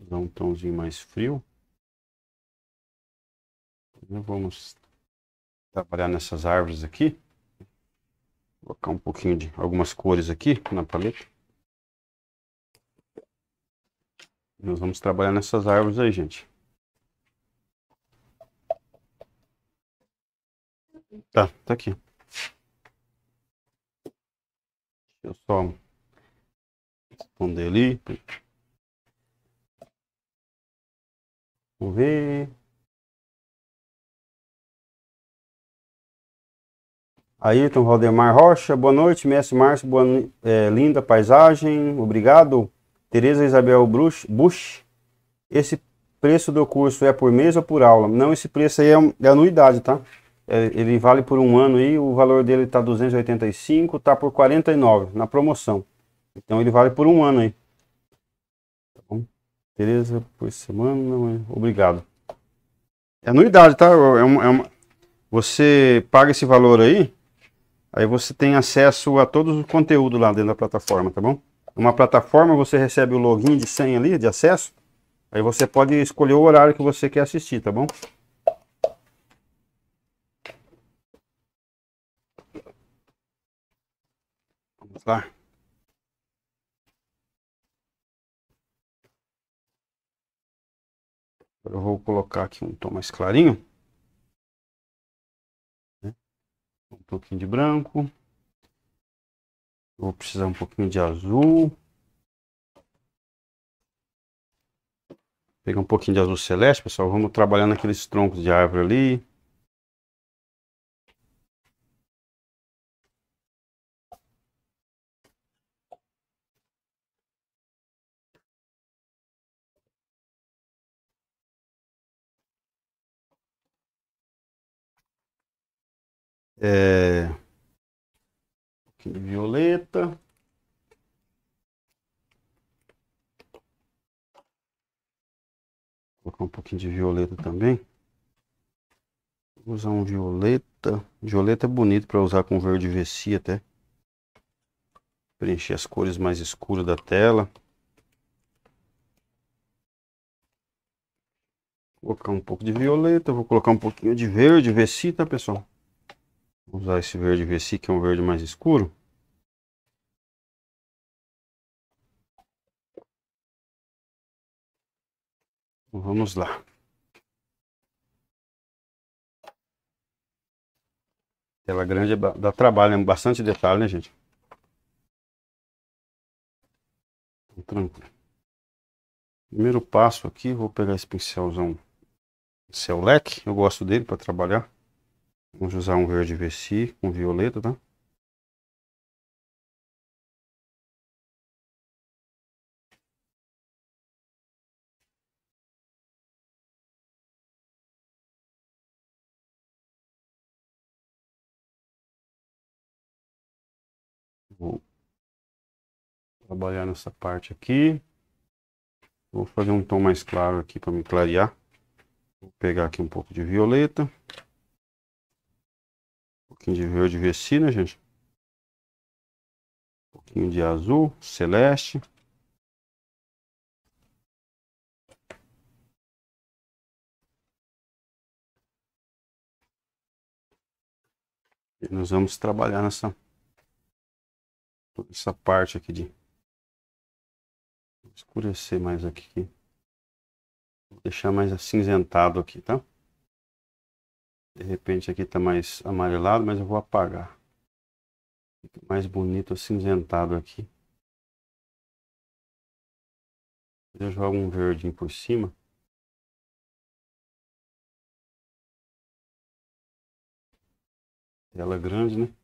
Dá um tomzinho mais frio. Né, vamos trabalhar nessas árvores aqui. Vou colocar um pouquinho de algumas cores aqui na paleta. Nós vamos trabalhar nessas árvores aí, gente. Tá, tá aqui. eu só responder ali. Vamos ver. Ayrton Valdemar Rocha, boa noite, mestre Márcio, boa, é, linda paisagem, obrigado. Tereza Isabel Bush, Bush, esse preço do curso é por mês ou por aula? Não, esse preço aí é, é anuidade, tá? É, ele vale por um ano aí, o valor dele tá 285, tá por 49 na promoção. Então ele vale por um ano aí. Tá bom? Beleza, por semana. Obrigado. É anuidade, tá? É uma, é uma... Você paga esse valor aí, aí você tem acesso a todos o conteúdo lá dentro da plataforma, tá bom? Uma plataforma, você recebe o login de senha ali, de acesso. Aí você pode escolher o horário que você quer assistir, tá bom? Vamos lá. Agora eu vou colocar aqui um tom mais clarinho. Né? Um pouquinho de branco. Vou precisar um pouquinho de azul. Pegar um pouquinho de azul celeste, pessoal. Vamos trabalhar naqueles troncos de árvore ali. É... de violeta. Vou colocar um pouquinho de violeta também. Vou usar um violeta. Violeta é bonito para usar com verde VC até. Preencher as cores mais escuras da tela. Vou colocar um pouco de violeta, vou colocar um pouquinho de verde, VC, tá pessoal? Vou usar esse verde VC, que é um verde mais escuro. Então, vamos lá. Tela grande é dá trabalho, é bastante detalhe, né, gente? Então, tranquilo. Primeiro passo aqui, vou pegar esse pincelzão, pincel leque, eu gosto dele para trabalhar. Vamos usar um verde VC com um violeta, tá? Vou trabalhar nessa parte aqui. Vou fazer um tom mais claro aqui para me clarear. Vou pegar aqui um pouco de violeta pouquinho de verde vesti, né, gente? Um pouquinho de azul, celeste. E nós vamos trabalhar nessa essa parte aqui de escurecer mais aqui. Vou deixar mais acinzentado aqui, tá? De repente aqui está mais amarelado, mas eu vou apagar. Fica mais bonito acinzentado aqui. Eu jogo um verdinho por cima. Tela grande, né?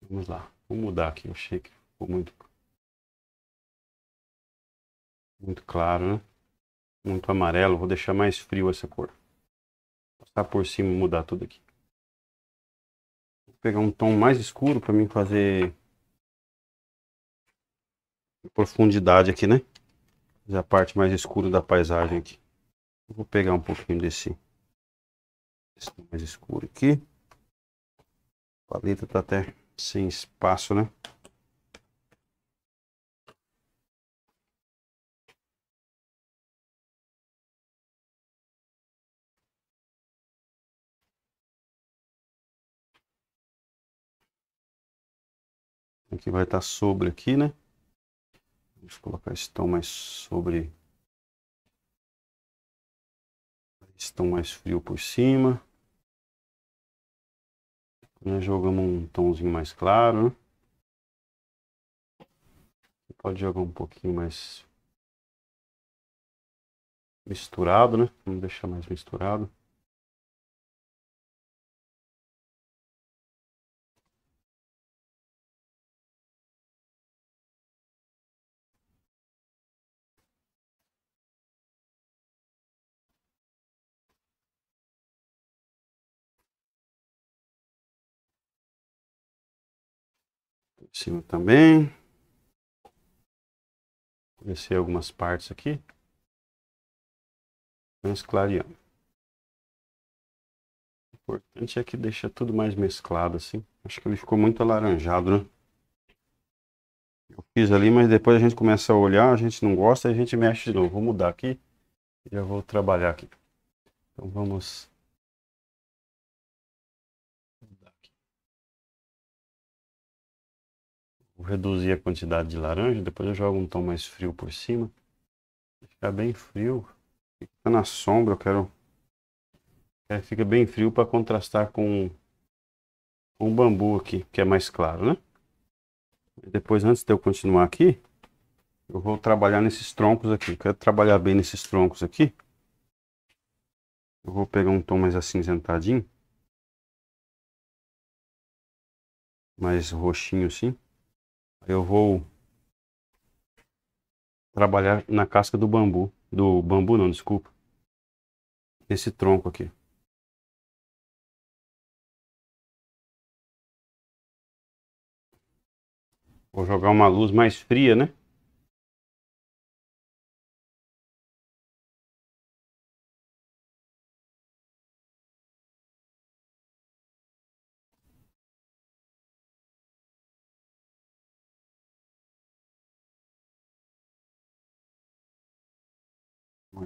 Vamos lá. Vou mudar aqui, o achei que ficou muito, muito claro, né? Muito amarelo, vou deixar mais frio essa cor. Passar por cima e mudar tudo aqui. Vou pegar um tom mais escuro para mim fazer profundidade aqui, né? Fazer a parte mais escura da paisagem aqui. vou pegar um pouquinho desse, Esse mais escuro aqui. A paleta tá até sem espaço, né? Aqui vai estar sobre aqui, né? Vamos colocar esse tom mais sobre. Esse tom mais frio por cima. Né, jogamos um tomzinho mais claro, né? pode jogar um pouquinho mais misturado, né? Vamos deixar mais misturado. cima também. Descer algumas partes aqui. Vamos clareando. O importante é que deixa tudo mais mesclado assim. Acho que ele ficou muito alaranjado, né? Eu fiz ali, mas depois a gente começa a olhar, a gente não gosta, a gente mexe de novo. Vou mudar aqui e já vou trabalhar aqui. Então vamos Vou reduzir a quantidade de laranja, depois eu jogo um tom mais frio por cima. Ficar bem frio. Fica na sombra, eu quero... É, fica bem frio para contrastar com o bambu aqui, que é mais claro, né? Depois, antes de eu continuar aqui, eu vou trabalhar nesses troncos aqui. Eu quero trabalhar bem nesses troncos aqui. Eu vou pegar um tom mais acinzentadinho. Mais roxinho assim eu vou trabalhar na casca do bambu. Do bambu não, desculpa. Esse tronco aqui. Vou jogar uma luz mais fria, né?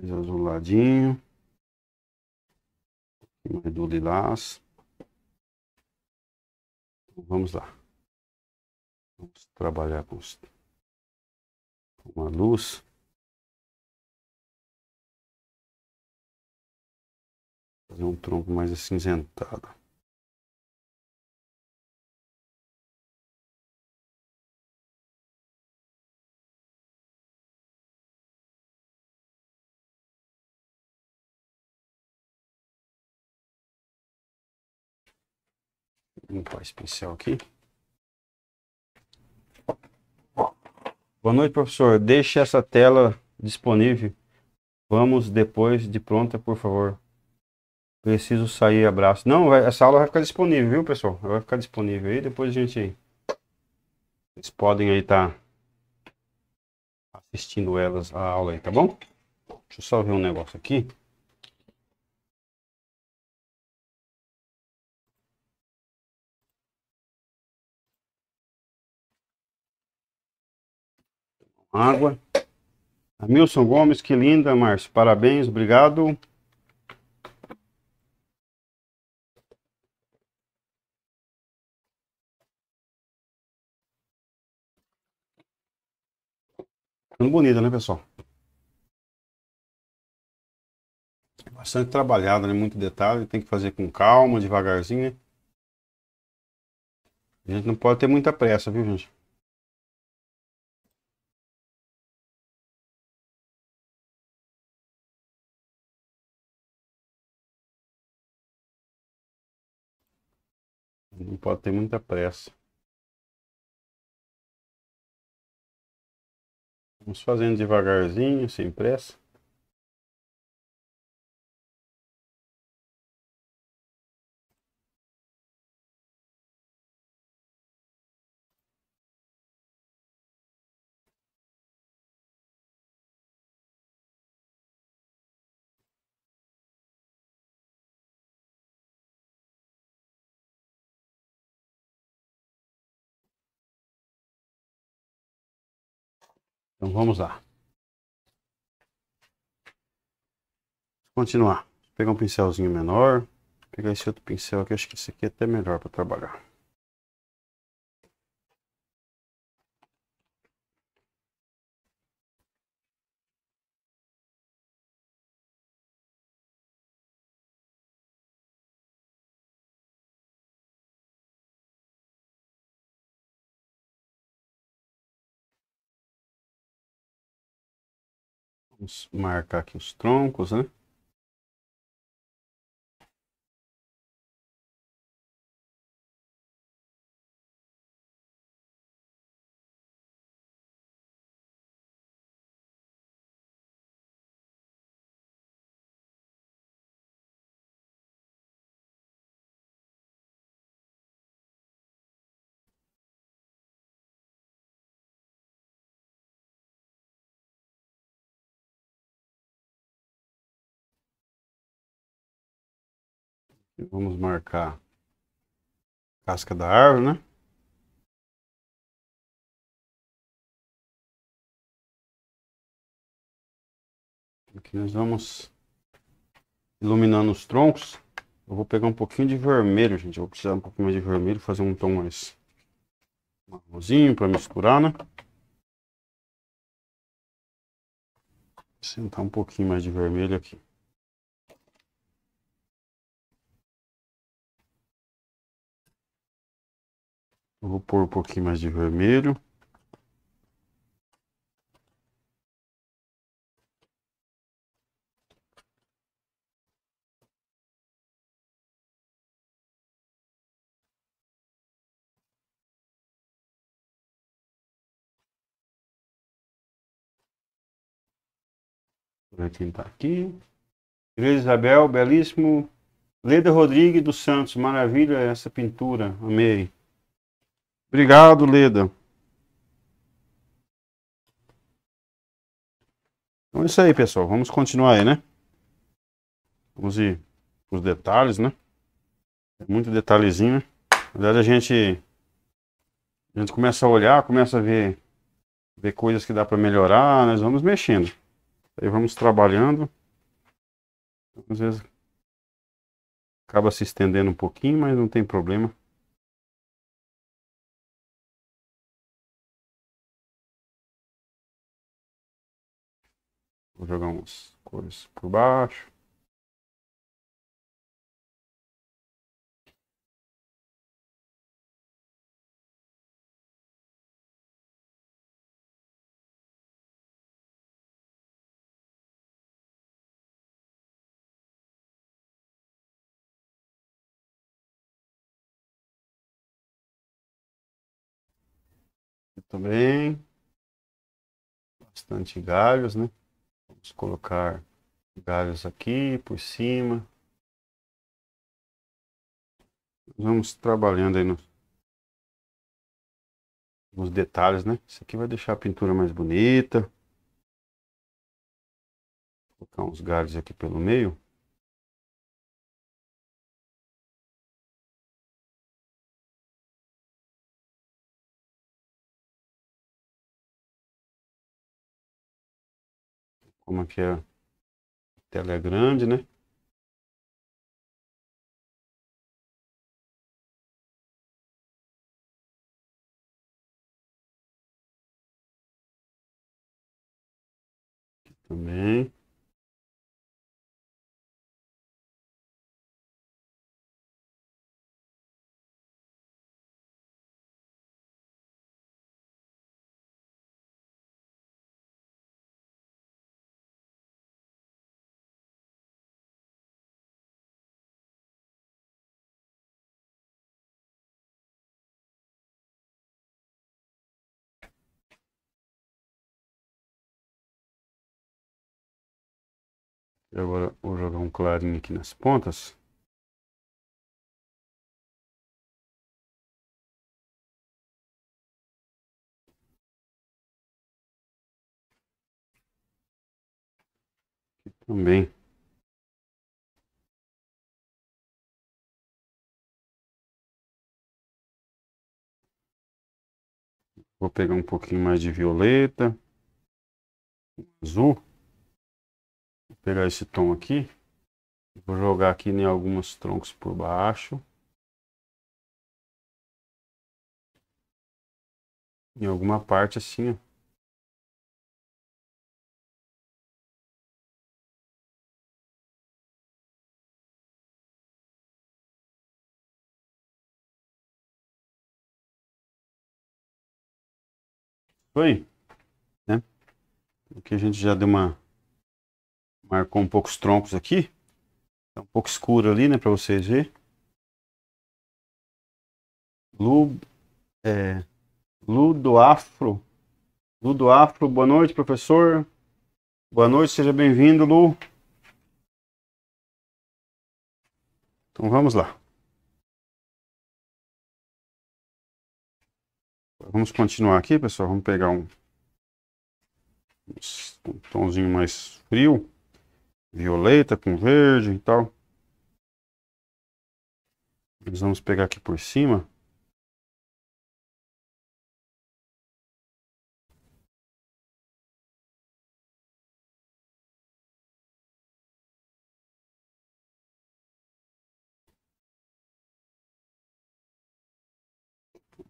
mais azuladinho, mais do lilás. Então, vamos lá. Vamos trabalhar com, com a luz. Fazer um tronco mais acinzentado. limpar esse pincel aqui. Boa noite, professor. Deixe essa tela disponível. Vamos depois de pronta, por favor. Preciso sair, abraço. Não, essa aula vai ficar disponível, viu, pessoal? Ela vai ficar disponível aí, depois a gente... Vocês podem aí estar tá assistindo elas, a aula aí, tá bom? Deixa eu só ver um negócio aqui. água. Milson Gomes, que linda, Márcio. Parabéns, obrigado. Ficando bonita, né, pessoal? Bastante trabalhada, né? Muito detalhe. Tem que fazer com calma, devagarzinho, né? A gente não pode ter muita pressa, viu, gente? Não pode ter muita pressa. Vamos fazendo devagarzinho, sem pressa. Então vamos lá. Continuar. Vou pegar um pincelzinho menor. Vou pegar esse outro pincel aqui. Acho que esse aqui é até melhor para trabalhar. Vamos marcar aqui os troncos, né? Vamos marcar casca da árvore, né? Aqui nós vamos iluminando os troncos. Eu vou pegar um pouquinho de vermelho, gente. Eu vou precisar um pouco mais de vermelho, fazer um tom mais marronzinho para misturar, né? Sentar um pouquinho mais de vermelho aqui. Vou pôr um pouquinho mais de vermelho. Vou tentar aqui. Igreja Isabel, belíssimo. Leda Rodrigues dos Santos, maravilha essa pintura, amei. Obrigado, Leda. Então é isso aí, pessoal. Vamos continuar aí, né? Vamos ir os detalhes, né? muito detalhezinho, né? Na verdade, a gente, a gente começa a olhar, começa a ver, ver coisas que dá para melhorar, nós vamos mexendo. Aí vamos trabalhando. Às vezes acaba se estendendo um pouquinho, mas não tem problema. Vou jogar umas cores por baixo. também. Bastante galhos, né? Vamos colocar galhos aqui por cima. Vamos trabalhando aí no, nos detalhes, né? Isso aqui vai deixar a pintura mais bonita. Vou colocar uns galhos aqui pelo meio. como aqui é a é? tela é grande, né? Também. E agora vou jogar é um clarinho aqui nas pontas. Aqui também. Vou pegar um pouquinho mais de violeta, azul pegar esse tom aqui. Vou jogar aqui em alguns troncos por baixo. Em alguma parte assim, ó. Foi, né? Aqui a gente já deu uma marcou um pouco os troncos aqui. Tá um pouco escuro ali, né, para vocês verem. Lu, é, Ludo Afro. Ludo Afro, boa noite, professor. Boa noite, seja bem-vindo, Lu. Então vamos lá. Vamos continuar aqui, pessoal. Vamos pegar um, um tomzinho mais frio violeta com verde e tal. Nós vamos pegar aqui por cima.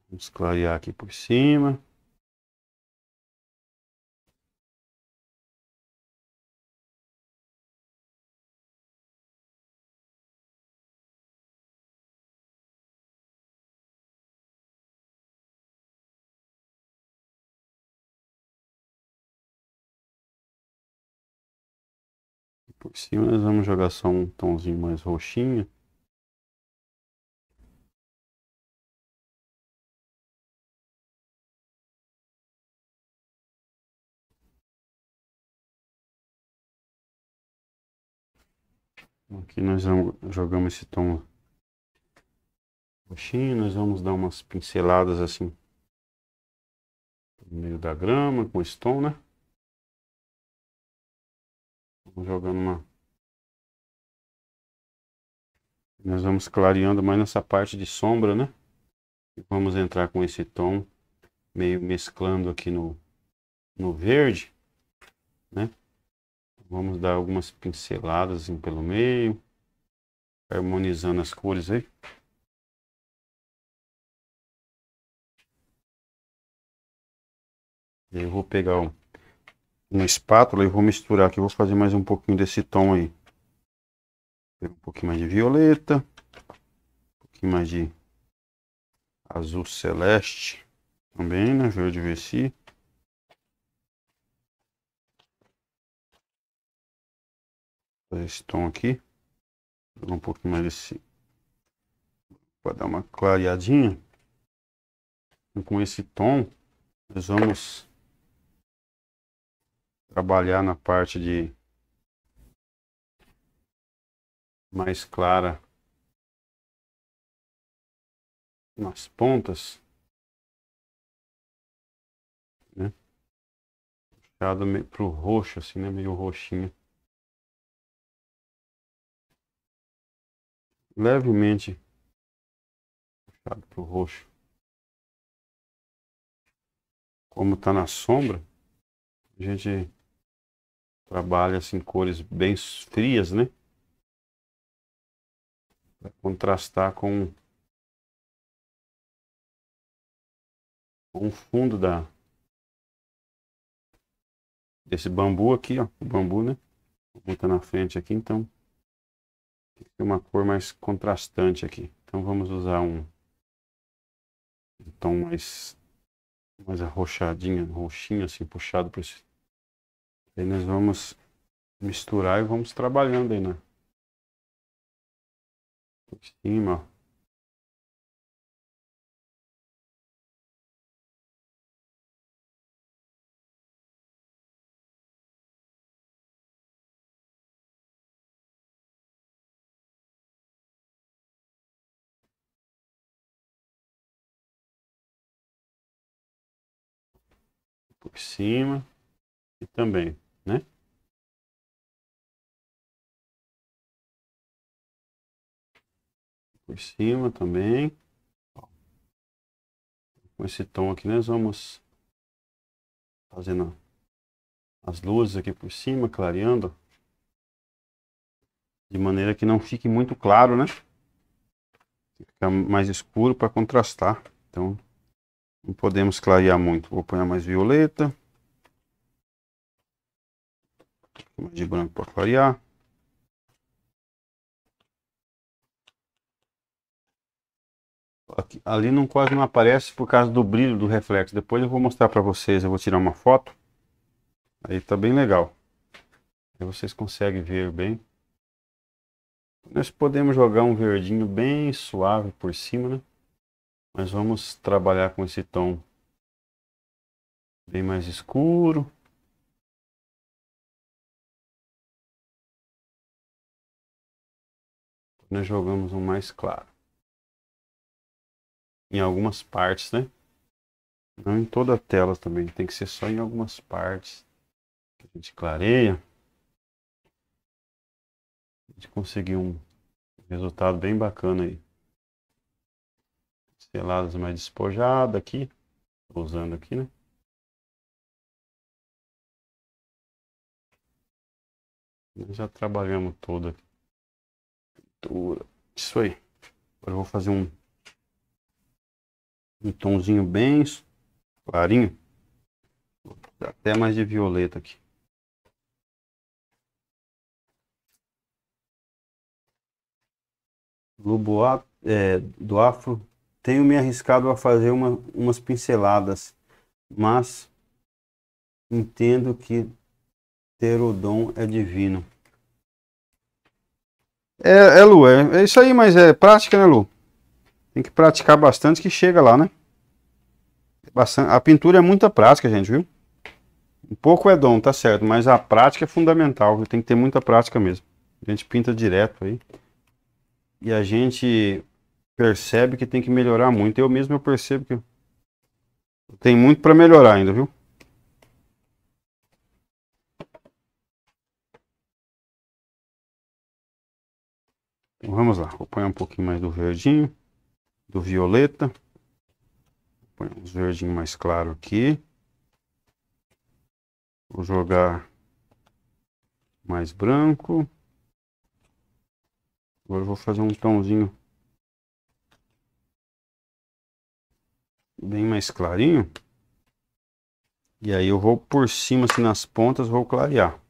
Vamos clarear aqui por cima. por cima. Nós vamos jogar só um tomzinho mais roxinho. Aqui nós jogamos esse tom roxinho, nós vamos dar umas pinceladas assim no meio da grama com esse tom, né? jogando uma. Nós vamos clareando mais nessa parte de sombra, né? E vamos entrar com esse tom meio mesclando aqui no, no verde, né? Vamos dar algumas pinceladas assim pelo meio, harmonizando as cores aí. Eu vou pegar um uma espátula e vou misturar aqui. Vou fazer mais um pouquinho desse tom aí. Um pouquinho mais de violeta. Um pouquinho mais de azul celeste. Também, né? Joia de se... Fazer esse tom aqui. Vou um pouquinho mais desse. Para dar uma clareadinha. E com esse tom, nós vamos trabalhar na parte de mais clara nas pontas, né? Puxado para o roxo, assim, né? Meio roxinho. Levemente puxado para o roxo. Como está na sombra, a gente Trabalha assim cores bem frias, né? Para contrastar com um fundo da desse bambu aqui, ó, o bambu, né? O bambu na frente aqui, então tem uma cor mais contrastante aqui. Então vamos usar um, um tom mais mais arrochadinho, roxinho assim, puxado para esse Aí nós vamos misturar e vamos trabalhando aí, né? Por cima, ó. por cima e também por cima também. Com esse tom aqui, nós vamos fazendo as luzes aqui por cima, clareando. De maneira que não fique muito claro, né? Fica mais escuro para contrastar. Então, não podemos clarear muito. Vou pôr mais violeta. Mais de branco para clarear. Aqui, ali não quase não aparece por causa do brilho do reflexo. Depois eu vou mostrar para vocês, eu vou tirar uma foto. Aí tá bem legal. Aí vocês conseguem ver bem. Nós podemos jogar um verdinho bem suave por cima, né? Mas vamos trabalhar com esse tom bem mais escuro. Nós jogamos um mais claro em algumas partes, né? Não em toda a tela também, tem que ser só em algumas partes a gente clareia. A gente conseguiu um resultado bem bacana aí. Esteladas mais despojadas aqui, Tô usando aqui, né? já trabalhamos toda. Isso aí. Agora eu vou fazer um um tomzinho bem clarinho. Até mais de violeta aqui. Lobo é, do Afro, tenho me arriscado a fazer uma, umas pinceladas, mas entendo que ter o dom é divino. É, é Lu, é, é isso aí, mas é prática, né, Lu? Tem que praticar bastante que chega lá, né? Bastante... A pintura é muita prática, gente, viu? Um pouco é dom, tá certo, mas a prática é fundamental, tem que ter muita prática mesmo. A gente pinta direto aí. E a gente percebe que tem que melhorar muito. Eu mesmo eu percebo que tem muito para melhorar ainda, viu? Então, vamos lá, vou pôr um pouquinho mais do verdinho do violeta. Põe uns verdinho mais claro aqui. Vou jogar mais branco. Agora vou fazer um tomzinho bem mais clarinho. E aí eu vou por cima, assim, nas pontas, vou clarear.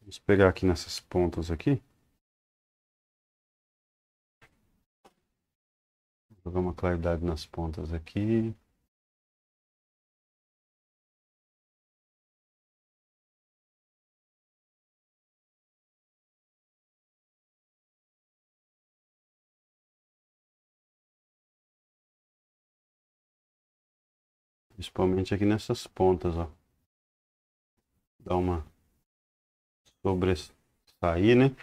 Vamos pegar aqui nessas pontas aqui. Jogar uma claridade nas pontas aqui. Principalmente aqui nessas pontas, ó. Dá uma sobressair, né?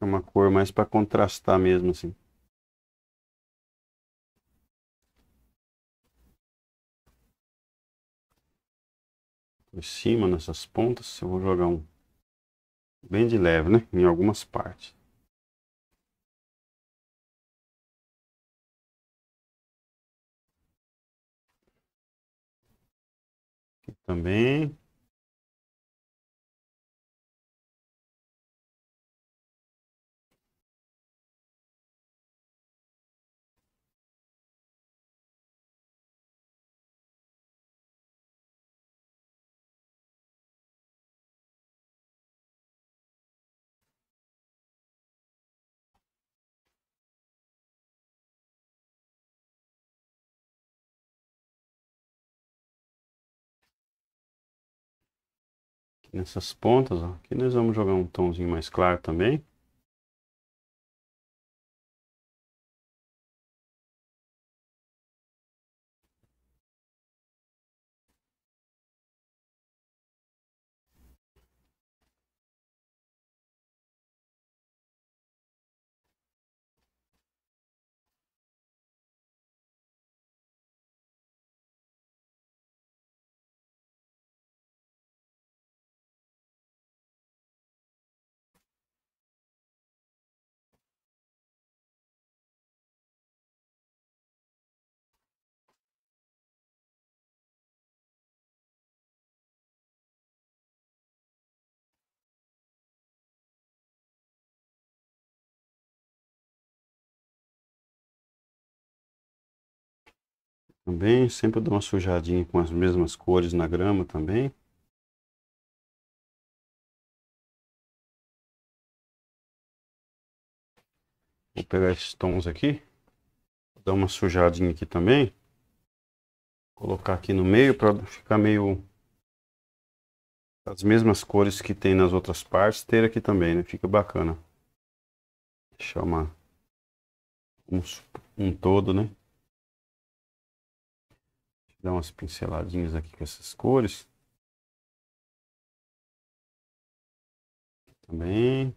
É uma cor mais para contrastar mesmo, assim. Por cima, nessas pontas, eu vou jogar um bem de leve, né? Em algumas partes. também. nessas pontas, ó. Aqui nós vamos jogar um tomzinho mais claro também. também. Sempre eu dou uma sujadinha com as mesmas cores na grama também. Vou pegar esses tons aqui. Vou dar uma sujadinha aqui também. Colocar aqui no meio para ficar meio... As mesmas cores que tem nas outras partes, ter aqui também, né? Fica bacana. Deixar uma... Um, um todo, né? dar umas pinceladinhas aqui com essas cores. Também.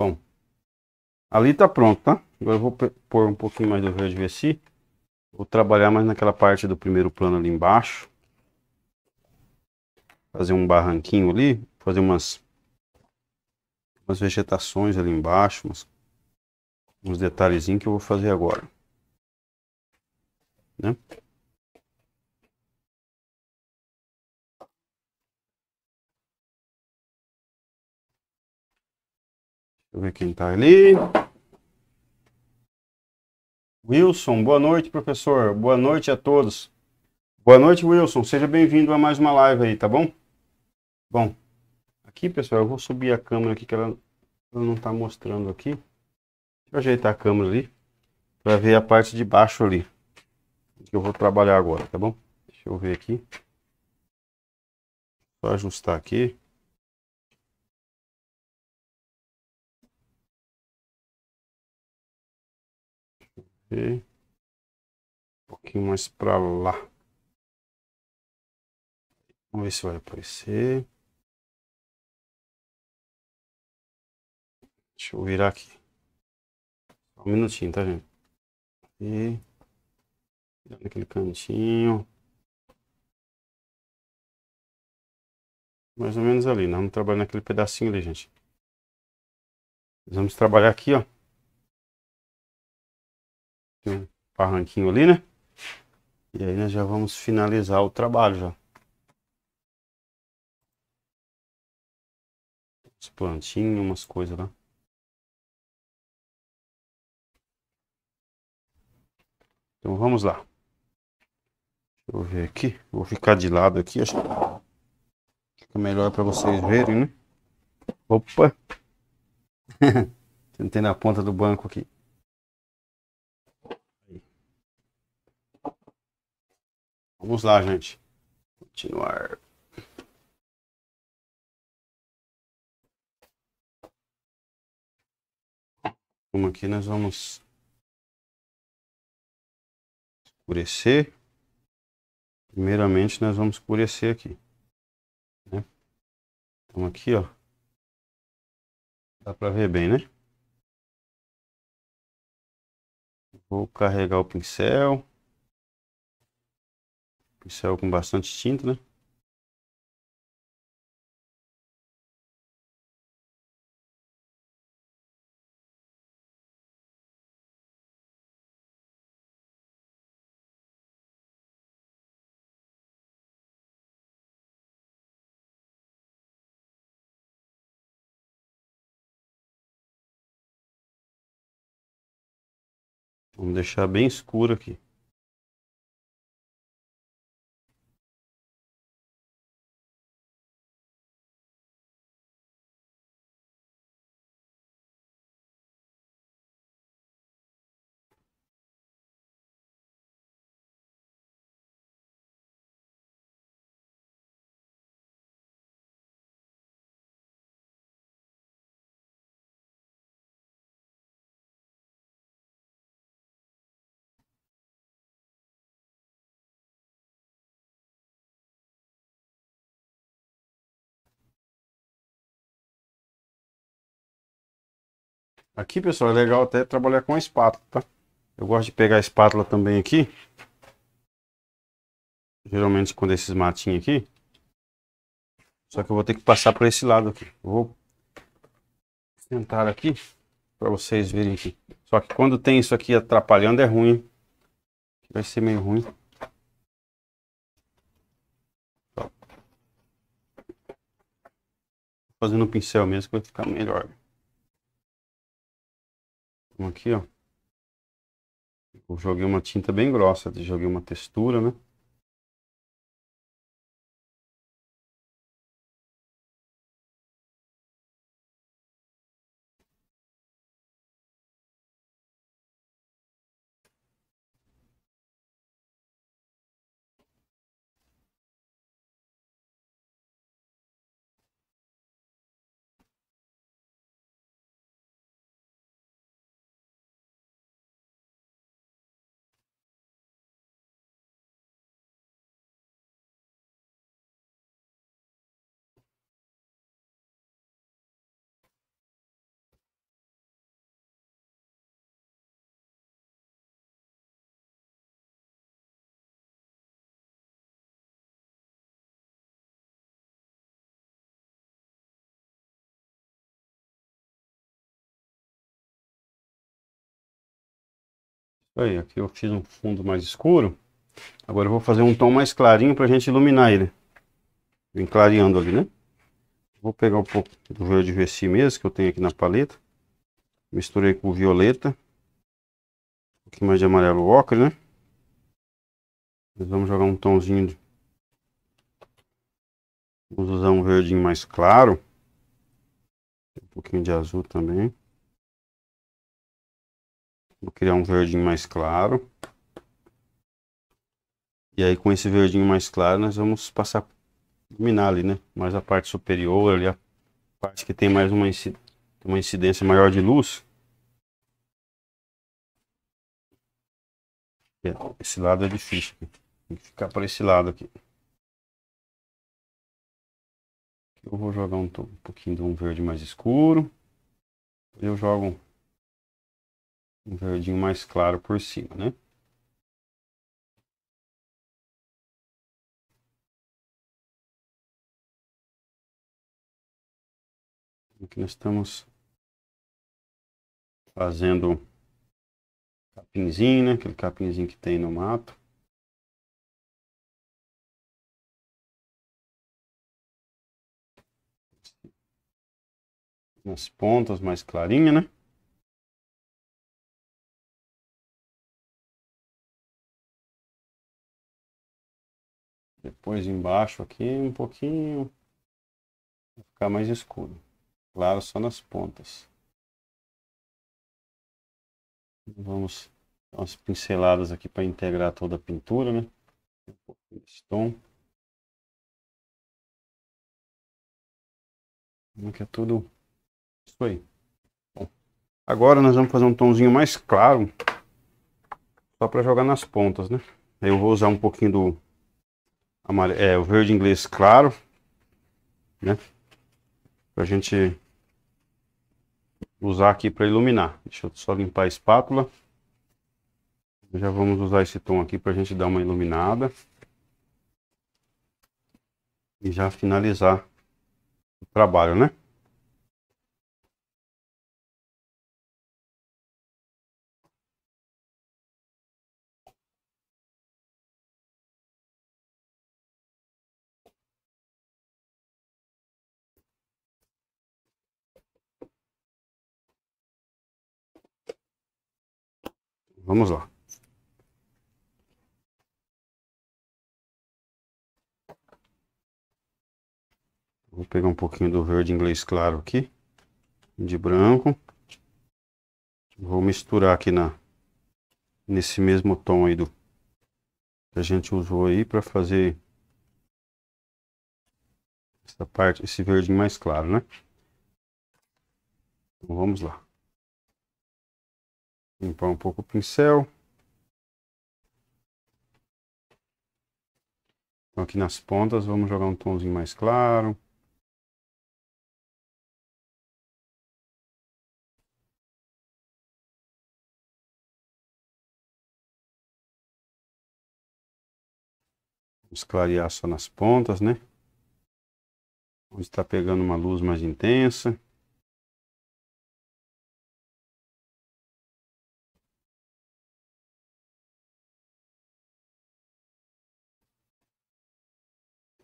Bom, ali tá pronto, tá? Agora eu vou pôr um pouquinho mais do verde VC. Vou trabalhar mais naquela parte do primeiro plano ali embaixo. Fazer um barranquinho ali, fazer umas, umas vegetações ali embaixo, umas, uns detalhezinhos que eu vou fazer agora. Né? ver quem está ali. Wilson, boa noite, professor. Boa noite a todos. Boa noite, Wilson. Seja bem-vindo a mais uma live aí, tá bom? Bom, aqui, pessoal, eu vou subir a câmera aqui que ela, ela não está mostrando aqui. Deixa eu ajeitar a câmera ali para ver a parte de baixo ali que eu vou trabalhar agora, tá bom? Deixa eu ver aqui. Só ajustar aqui. Um pouquinho mais para lá. Vamos ver se vai aparecer. Deixa eu virar aqui. Só um minutinho, tá, gente? E naquele cantinho. Mais ou menos ali, Né? vamos trabalhar naquele pedacinho ali, gente. Nós vamos trabalhar aqui, ó. Tem um barranquinho ali, né? E aí nós já vamos finalizar o trabalho já. Os plantinhos, umas coisas lá. Então vamos lá. Deixa eu ver aqui. Vou ficar de lado aqui. Acho que fica melhor para vocês verem, né? Opa! Tentei na ponta do banco aqui. Vamos lá, gente. Continuar. Como aqui nós vamos escurecer. Primeiramente nós vamos escurecer aqui. Né? Então aqui, ó. Dá pra ver bem, né? Vou carregar o pincel pincel é com bastante tinta, né? Vamos deixar bem escuro aqui. Aqui, pessoal, é legal até trabalhar com a espátula, tá? Eu gosto de pegar a espátula também aqui. Geralmente quando é esses matinhos aqui. Só que eu vou ter que passar por esse lado aqui. Eu vou sentar aqui para vocês verem aqui. Só que quando tem isso aqui atrapalhando é ruim. Vai ser meio ruim. Fazendo um pincel mesmo que vai ficar melhor aqui, ó. Eu joguei uma tinta bem grossa, joguei uma textura, né? Aí, aqui eu fiz um fundo mais escuro. Agora eu vou fazer um tom mais clarinho para a gente iluminar ele. Vem clareando ali, né? Vou pegar um pouco do verde de mesmo, que eu tenho aqui na paleta. Misturei com violeta. Um pouquinho mais de amarelo ocre, né? Nós vamos jogar um tomzinho. De... Vamos usar um verdinho mais claro. Um pouquinho de azul também. Vou criar um verdinho mais claro. E aí com esse verdinho mais claro nós vamos passar, iluminar ali, né? Mais a parte superior ali, a parte que tem mais uma, incidência, uma incidência maior de luz. É, esse lado é difícil. Tem que ficar para esse lado aqui. Eu vou jogar um, um pouquinho de um verde mais escuro. Eu jogo um verdinho mais claro por cima, né? Aqui nós estamos fazendo capinzinho, né? Aquele capinzinho que tem no mato. Nas pontas mais clarinha, né? Depois embaixo aqui um pouquinho. Vai ficar mais escuro. Claro, só nas pontas. Vamos dar umas pinceladas aqui para integrar toda a pintura, né? Um pouquinho desse tom. que é tudo isso aí. Bom, agora nós vamos fazer um tomzinho mais claro, só para jogar nas pontas, né? Eu vou usar um pouquinho do é, o verde inglês claro, né? Pra gente usar aqui para iluminar. Deixa eu só limpar a espátula. Já vamos usar esse tom aqui para a gente dar uma iluminada. E já finalizar o trabalho, né? Vamos lá. Vou pegar um pouquinho do verde inglês claro aqui, de branco. Vou misturar aqui na nesse mesmo tom aí do que a gente usou aí para fazer essa parte, esse verde mais claro, né? Então vamos lá. Limpar um pouco o pincel. Então aqui nas pontas vamos jogar um tomzinho mais claro. Vamos clarear só nas pontas, né? Onde está pegando uma luz mais intensa.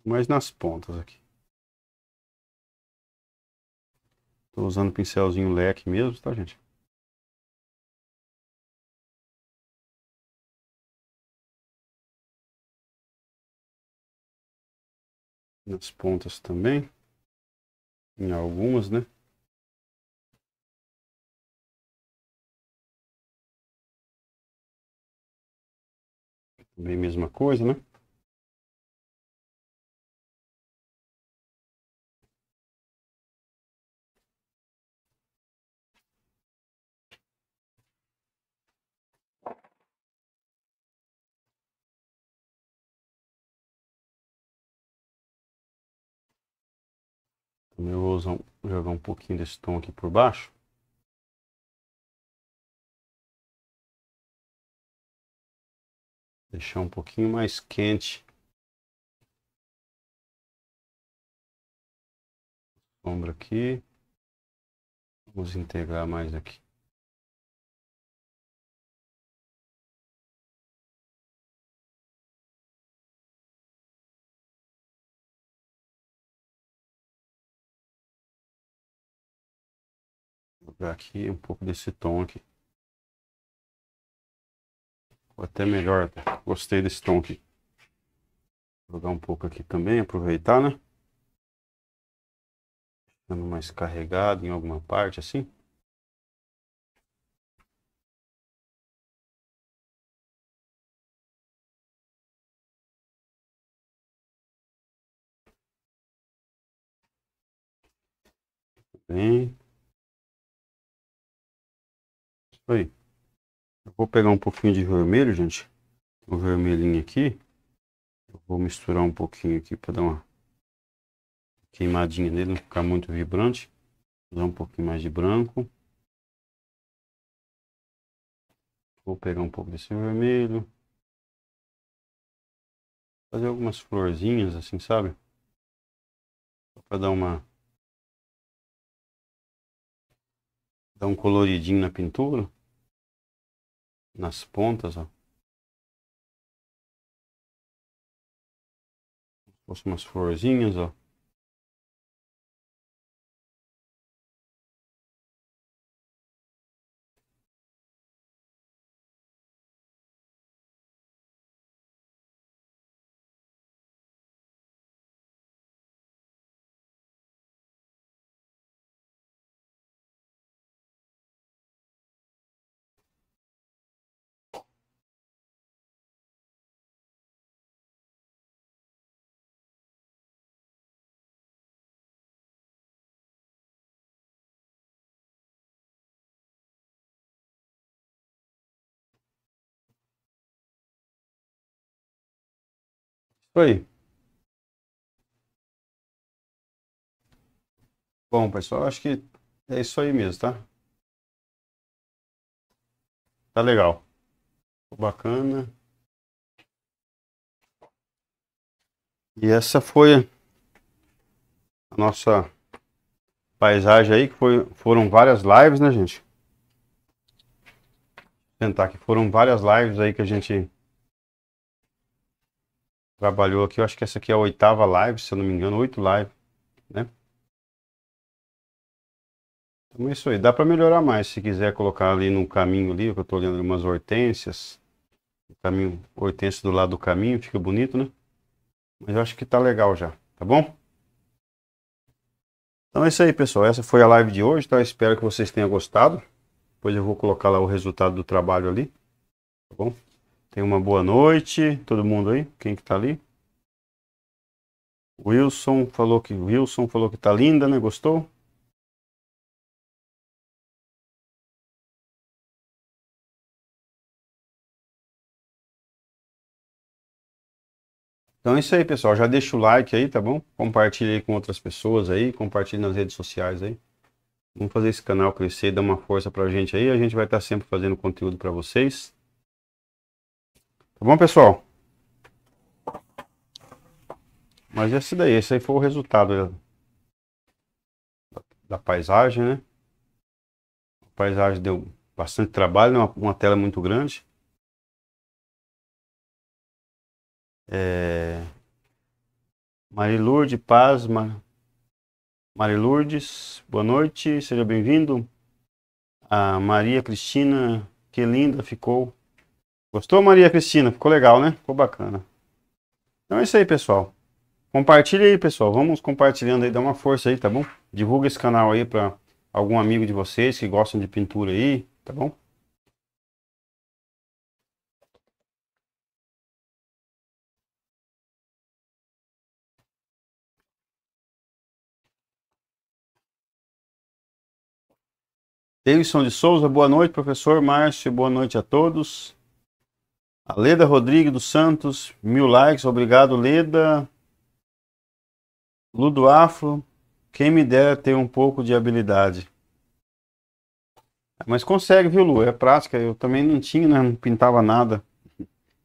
mais nas pontas aqui. Estou usando o pincelzinho leque mesmo, tá, gente? Nas pontas também. Em algumas, né? Também mesma coisa, né? Também vou usar, jogar um pouquinho desse tom aqui por baixo. Deixar um pouquinho mais quente. Sombra aqui. Vamos integrar mais aqui. dar aqui um pouco desse tom aqui. Ou até melhor, gostei desse tom aqui. Vou dar um pouco aqui também, aproveitar, né? Ficando mais carregado em alguma parte, assim. Bem. Aí. Eu vou pegar um pouquinho de vermelho, gente. O vermelhinho aqui. Eu vou misturar um pouquinho aqui para dar uma queimadinha nele, não ficar muito vibrante. Vou dar um pouquinho mais de branco. Vou pegar um pouco desse vermelho. Fazer algumas florzinhas assim, sabe? para dar uma dar um coloridinho na pintura nas pontas, ó. Como umas florzinhas, ó. Oi. Bom, pessoal, acho que é isso aí mesmo, tá? Tá legal. Bacana. E essa foi a nossa paisagem aí, que foi, foram várias lives, né, gente? Vou tentar que foram várias lives aí que a gente trabalhou aqui. Eu acho que essa aqui é a oitava live, se eu não me engano, oito live, né? Então é isso aí. Dá para melhorar mais. Se quiser colocar ali no caminho ali, que eu estou olhando umas hortênsias. O caminho, hortênsia do lado do caminho, fica bonito, né? Mas eu acho que tá legal já, tá bom? Então é isso aí, pessoal. Essa foi a live de hoje, tá? Espero que vocês tenham gostado. Depois eu vou colocar lá o resultado do trabalho ali, tá bom? Tenha uma boa noite. Todo mundo aí? Quem que tá ali? Wilson falou que Wilson falou que tá linda, né? Gostou? Então é isso aí, pessoal. Já deixa o like aí, tá bom? Compartilha aí com outras pessoas aí, compartilha nas redes sociais aí. Vamos fazer esse canal crescer, dar uma força pra gente aí. A gente vai estar tá sempre fazendo conteúdo para vocês. Tá bom, pessoal? Mas esse daí, esse aí foi o resultado da, paisagem, né? A paisagem deu bastante trabalho, né? uma, tela muito grande. É... Marilurde Pasma, Mar... Marilurdes, boa noite, seja bem-vindo. A Maria Cristina, que linda ficou Gostou, Maria Cristina? Ficou legal, né? Ficou bacana. Então é isso aí, pessoal. Compartilha aí, pessoal. Vamos compartilhando aí, dá uma força aí, tá bom? Divulga esse canal aí para algum amigo de vocês que gostam de pintura aí, tá bom? Davidson de Souza, boa noite, professor Márcio, boa noite a todos. A Leda Rodrigues dos Santos, mil likes, obrigado Leda. Ludo Afro, quem me dera ter um pouco de habilidade. Mas consegue, viu, Lu? É prática. Eu também não tinha, né? não pintava nada.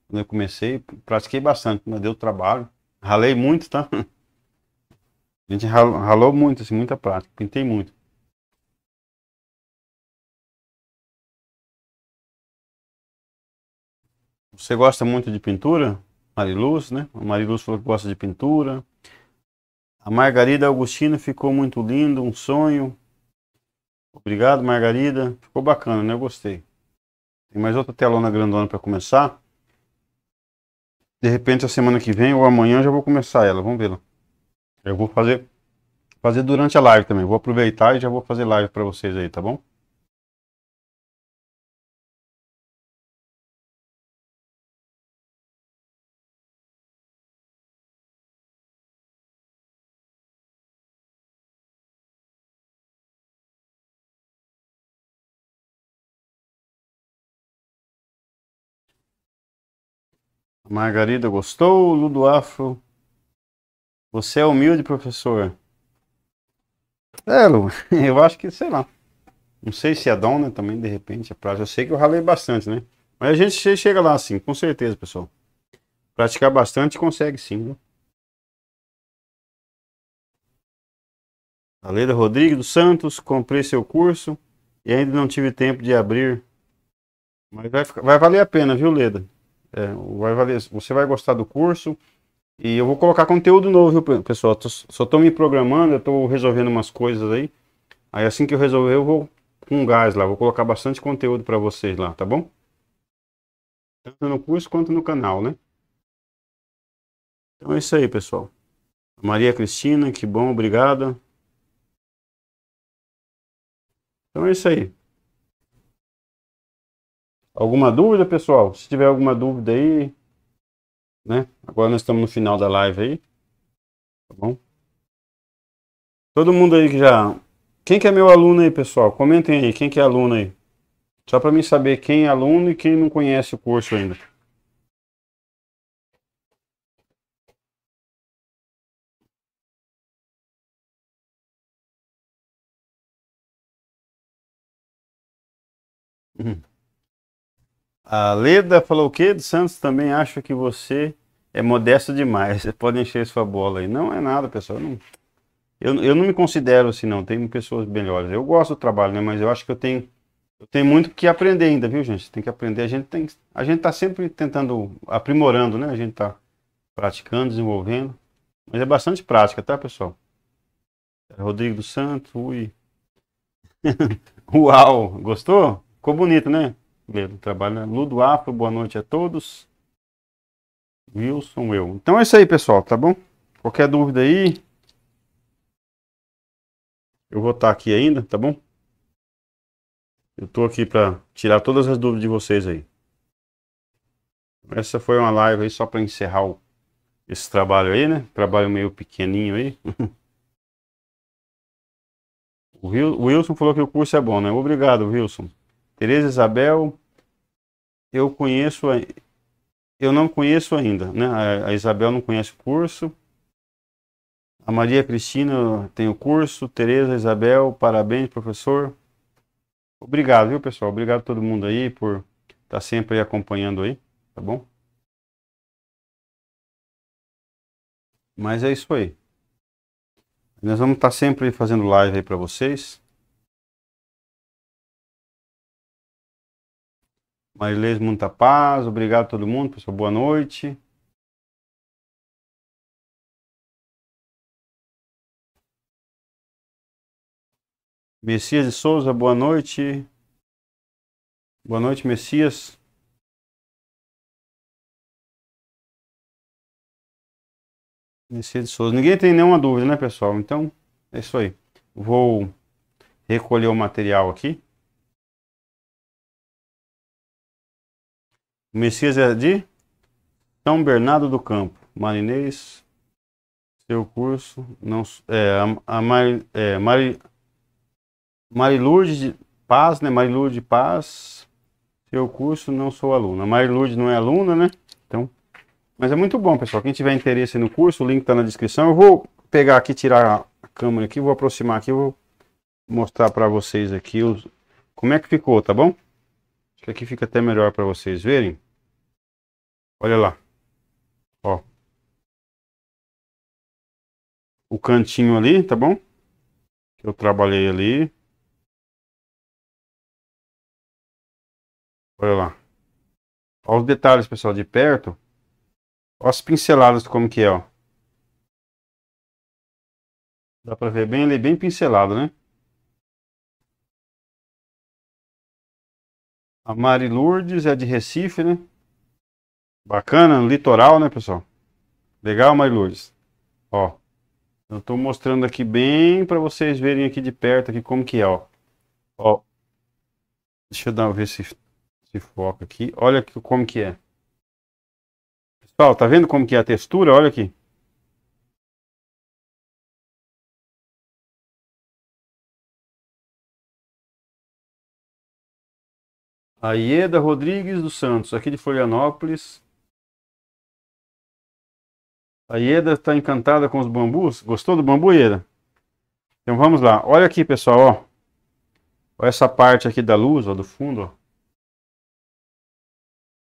Quando eu comecei, pratiquei bastante, mas deu trabalho. Ralei muito, tá? A gente ralou, ralou muito, assim, muita prática. Pintei muito. Você gosta muito de pintura? Mariluz, né? A Mariluz falou que gosta de pintura. A Margarida Agostina ficou muito lindo, um sonho. Obrigado, Margarida. Ficou bacana, né? Eu gostei. Tem mais outra telona grandona para começar. De repente, a semana que vem ou amanhã eu já vou começar ela. Vamos vê-la. Eu vou fazer fazer durante a live também. Vou aproveitar e já vou fazer live para vocês aí, tá bom? Margarida gostou, Ludo Afro. Você é humilde, professor. É, Lu, eu acho que, sei lá. Não sei se é dom, né? Também, de repente, é prática. Eu sei que eu ralei bastante, né? Mas a gente chega lá, sim, com certeza, pessoal. Praticar bastante consegue, sim. Né? A Leda Rodrigues dos Santos, comprei seu curso e ainda não tive tempo de abrir. Mas vai, vai valer a pena, viu, Leda? É, vai valer, você vai gostar do curso. E eu vou colocar conteúdo novo, viu, pessoal? Tô, só tô me programando, eu tô resolvendo umas coisas aí. Aí assim que eu resolver, eu vou com gás lá. Vou colocar bastante conteúdo para vocês lá, tá bom? Tanto no curso quanto no canal, né? Então é isso aí, pessoal. Maria Cristina, que bom, obrigada. Então é isso aí. Alguma dúvida, pessoal? Se tiver alguma dúvida aí, né? Agora nós estamos no final da live aí. Tá bom? Todo mundo aí que já. Quem que é meu aluno aí, pessoal? Comentem aí, quem que é aluno aí? Só para mim saber quem é aluno e quem não conhece o curso ainda. Mm-hmm. A Leda falou o quê? De Santos também acha que você é modesto demais. Você pode encher sua bola aí. Não é nada, pessoal. Eu não, eu, eu não me considero assim, não. Tem pessoas melhores. Eu gosto do trabalho, né? Mas eu acho que eu tenho, eu tenho muito que aprender ainda, viu, gente? Tem que aprender. A gente tem, a gente está sempre tentando aprimorando, né? A gente está praticando, desenvolvendo. Mas é bastante prática, tá, pessoal? Rodrigo dos Santos, ui. Uau, gostou? Ficou bonito, né? Ele trabalha no Afro. Boa noite a todos. Wilson, eu. Então é isso aí, pessoal, tá bom? Qualquer dúvida aí, eu vou estar aqui ainda, tá bom? Eu tô aqui para tirar todas as dúvidas de vocês aí. Essa foi uma live aí só para encerrar o, esse trabalho aí, né? Trabalho meio pequenininho aí. o Wilson falou que o curso é bom, né? Obrigado, Wilson. Tereza Isabel, eu conheço, eu não conheço ainda, né? A Isabel não conhece o curso. A Maria Cristina tem o curso. Tereza, Isabel, parabéns, professor. Obrigado, viu, pessoal? Obrigado a todo mundo aí por estar tá sempre acompanhando aí, tá bom? Mas é isso aí. Nós vamos estar tá sempre fazendo live aí para vocês. Marilês, muita paz. Obrigado a todo mundo, pessoal. Boa noite. Messias de Souza, boa noite. Boa noite, Messias. Messias de Souza. Ninguém tem nenhuma dúvida, né, pessoal? Então, é isso aí. Vou recolher o material aqui. O Messias é de São Bernardo do Campo, marinês. Seu curso não é a, a Mari, é, Mari, Marilude de Paz, né? Marilude de Paz. Seu curso não sou aluna. Marilude não é aluna, né? Então, mas é muito bom, pessoal. Quem tiver interesse no curso, o link está na descrição. Eu vou pegar aqui, tirar a câmera aqui, vou aproximar aqui, vou mostrar para vocês aqui os, como é que ficou, tá bom? Acho que aqui fica até melhor para vocês verem. Olha lá. Ó. O cantinho ali, tá bom? Que eu trabalhei ali. Olha lá. Olha os detalhes, pessoal, de perto. Olha as pinceladas como que é, ó. Dá pra ver bem ali, bem pincelado, né? A Mari Lourdes é de Recife, né? Bacana, litoral, né, pessoal? Legal, Mari Lourdes? Ó, eu estou mostrando aqui bem para vocês verem aqui de perto aqui como que é, ó. Ó, deixa eu dar ver se, se foca aqui. Olha aqui como que é. Pessoal, tá vendo como que é a textura? Olha aqui. A Ieda Rodrigues dos Santos, aqui de Florianópolis. A Ieda está encantada com os bambus. Gostou do bambu, Ieda? Então vamos lá. Olha aqui, pessoal, ó. Olha essa parte aqui da luz, ó, do fundo,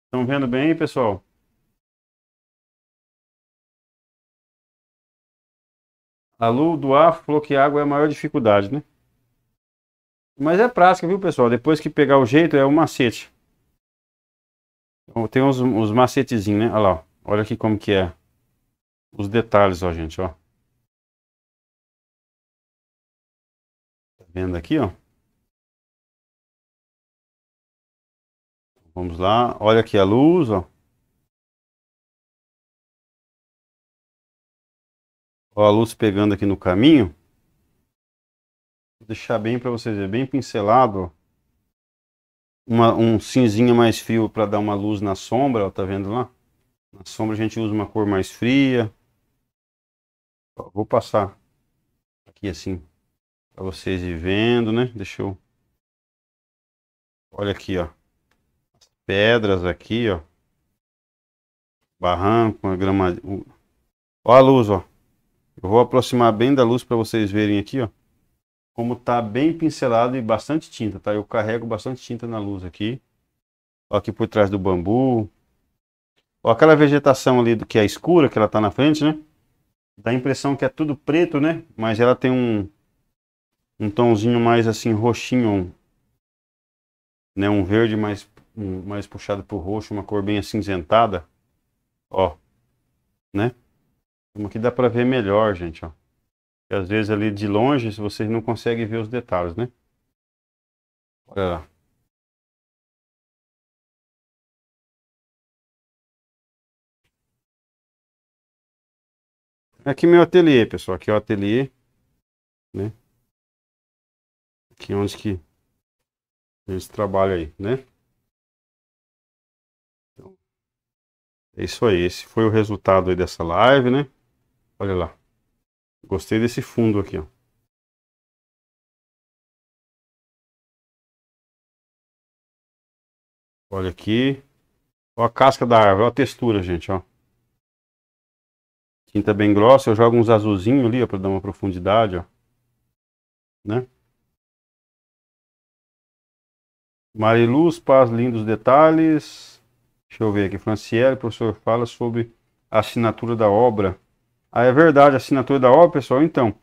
Estão vendo bem, pessoal? A Lu do Afro falou que água é a maior dificuldade, né? Mas é prática, viu, pessoal? Depois que pegar o jeito, é o um macete. Então, tem uns, uns macetezinhos, né? Olha lá, ó. olha aqui como que é. Os detalhes, ó, gente, ó. Tá vendo aqui, ó? Vamos lá, olha aqui a luz, ó. Ó, a luz pegando aqui no caminho deixar bem para vocês verem, bem pincelado. Uma, um cinzinho mais frio para dar uma luz na sombra, ó, tá vendo lá? Na sombra a gente usa uma cor mais fria. Ó, vou passar aqui assim para vocês ir vendo, né? Deixa eu Olha aqui, ó. As pedras aqui, ó. Barranco, grama. Ó a luz, ó. Eu vou aproximar bem da luz para vocês verem aqui, ó como tá bem pincelado e bastante tinta, tá? Eu carrego bastante tinta na luz aqui. Ó, aqui por trás do bambu. Ó, aquela vegetação ali que é escura, que ela tá na frente, né? Dá a impressão que é tudo preto, né? Mas ela tem um, um tomzinho mais assim, roxinho. Né? Um verde mais, um, mais puxado pro roxo, uma cor bem acinzentada. Ó, né? Como aqui dá para ver melhor, gente, ó. E às vezes ali de longe vocês não conseguem ver os detalhes, né? Olha lá. Aqui meu ateliê, pessoal. Aqui é o ateliê, né? Aqui é onde que eles trabalham aí, né? Então, é isso aí. Esse foi o resultado aí dessa live, né? Olha lá. Gostei desse fundo aqui, ó. Olha aqui. Olha a casca da árvore, olha a textura, gente, ó. Tinta bem grossa, eu jogo uns azulzinhos ali, ó, pra dar uma profundidade, ó. Né? Mariluz, paz, lindos detalhes. Deixa eu ver aqui. Franciele, o professor fala sobre a assinatura da obra ah, é verdade, a assinatura da obra, pessoal, então.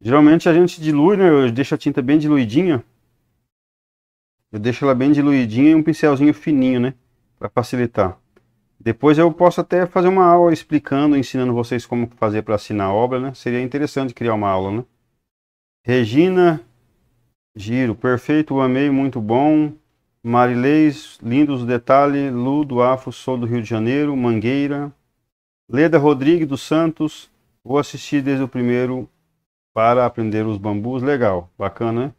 Geralmente a gente dilui, né? Eu deixo a tinta bem diluidinha. Eu deixo ela bem diluidinha e um pincelzinho fininho, né? Para facilitar. Depois eu posso até fazer uma aula explicando, ensinando vocês como fazer para assinar a obra, né? Seria interessante criar uma aula, né? Regina Giro, perfeito, amei, muito bom. Marilês, lindos detalhes. Lu do Afro, sou do Rio de Janeiro, Mangueira. Leda Rodrigues dos Santos, vou assistir desde o primeiro para aprender os bambus. Legal, bacana, né?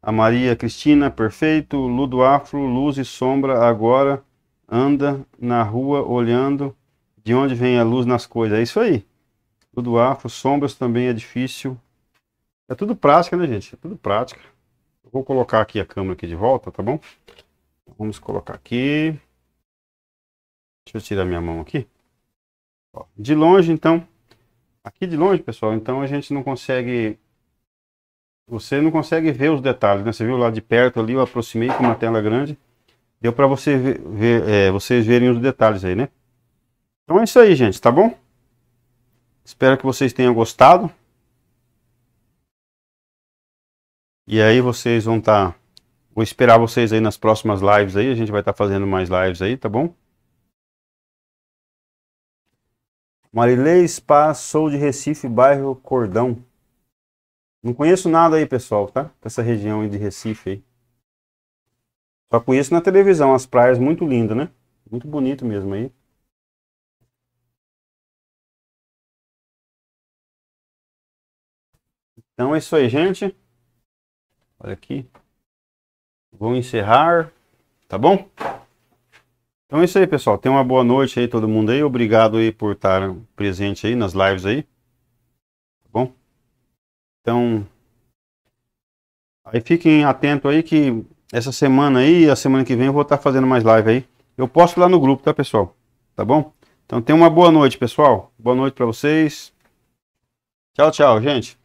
A Maria Cristina, perfeito. Ludo Afro, luz e sombra agora. Anda na rua olhando de onde vem a luz nas coisas. É isso aí. Ludo Afro, sombras também é difícil. É tudo prática, né, gente? É tudo prática. Eu vou colocar aqui a câmera aqui de volta, tá bom? Vamos colocar aqui. Deixa eu tirar minha mão aqui de longe, então, aqui de longe, pessoal, então a gente não consegue... Você não consegue ver os detalhes, né? Você viu lá de perto ali, eu aproximei com uma tela grande. Deu para você ver, ver é, vocês verem os detalhes aí, né? Então é isso aí, gente, tá bom? Espero que vocês tenham gostado. E aí vocês vão estar... Tá... Vou esperar vocês aí nas próximas lives aí. A gente vai estar tá fazendo mais lives aí, tá bom? Marilei Spa, sou de Recife, bairro Cordão. Não conheço nada aí, pessoal, tá? essa região aí de Recife aí. Só conheço na televisão as praias muito lindas, né? Muito bonito mesmo aí. Então é isso aí, gente. Olha aqui. Vou encerrar, tá bom? Então é isso aí, pessoal. Tenha uma boa noite aí, todo mundo aí. Obrigado aí por estar presente aí nas lives aí. Tá bom? Então, aí fiquem atentos aí que essa semana aí, a semana que vem eu vou estar fazendo mais live aí. Eu posto lá no grupo, tá, pessoal? Tá bom? Então tenha uma boa noite, pessoal. Boa noite para vocês. Tchau, tchau, gente.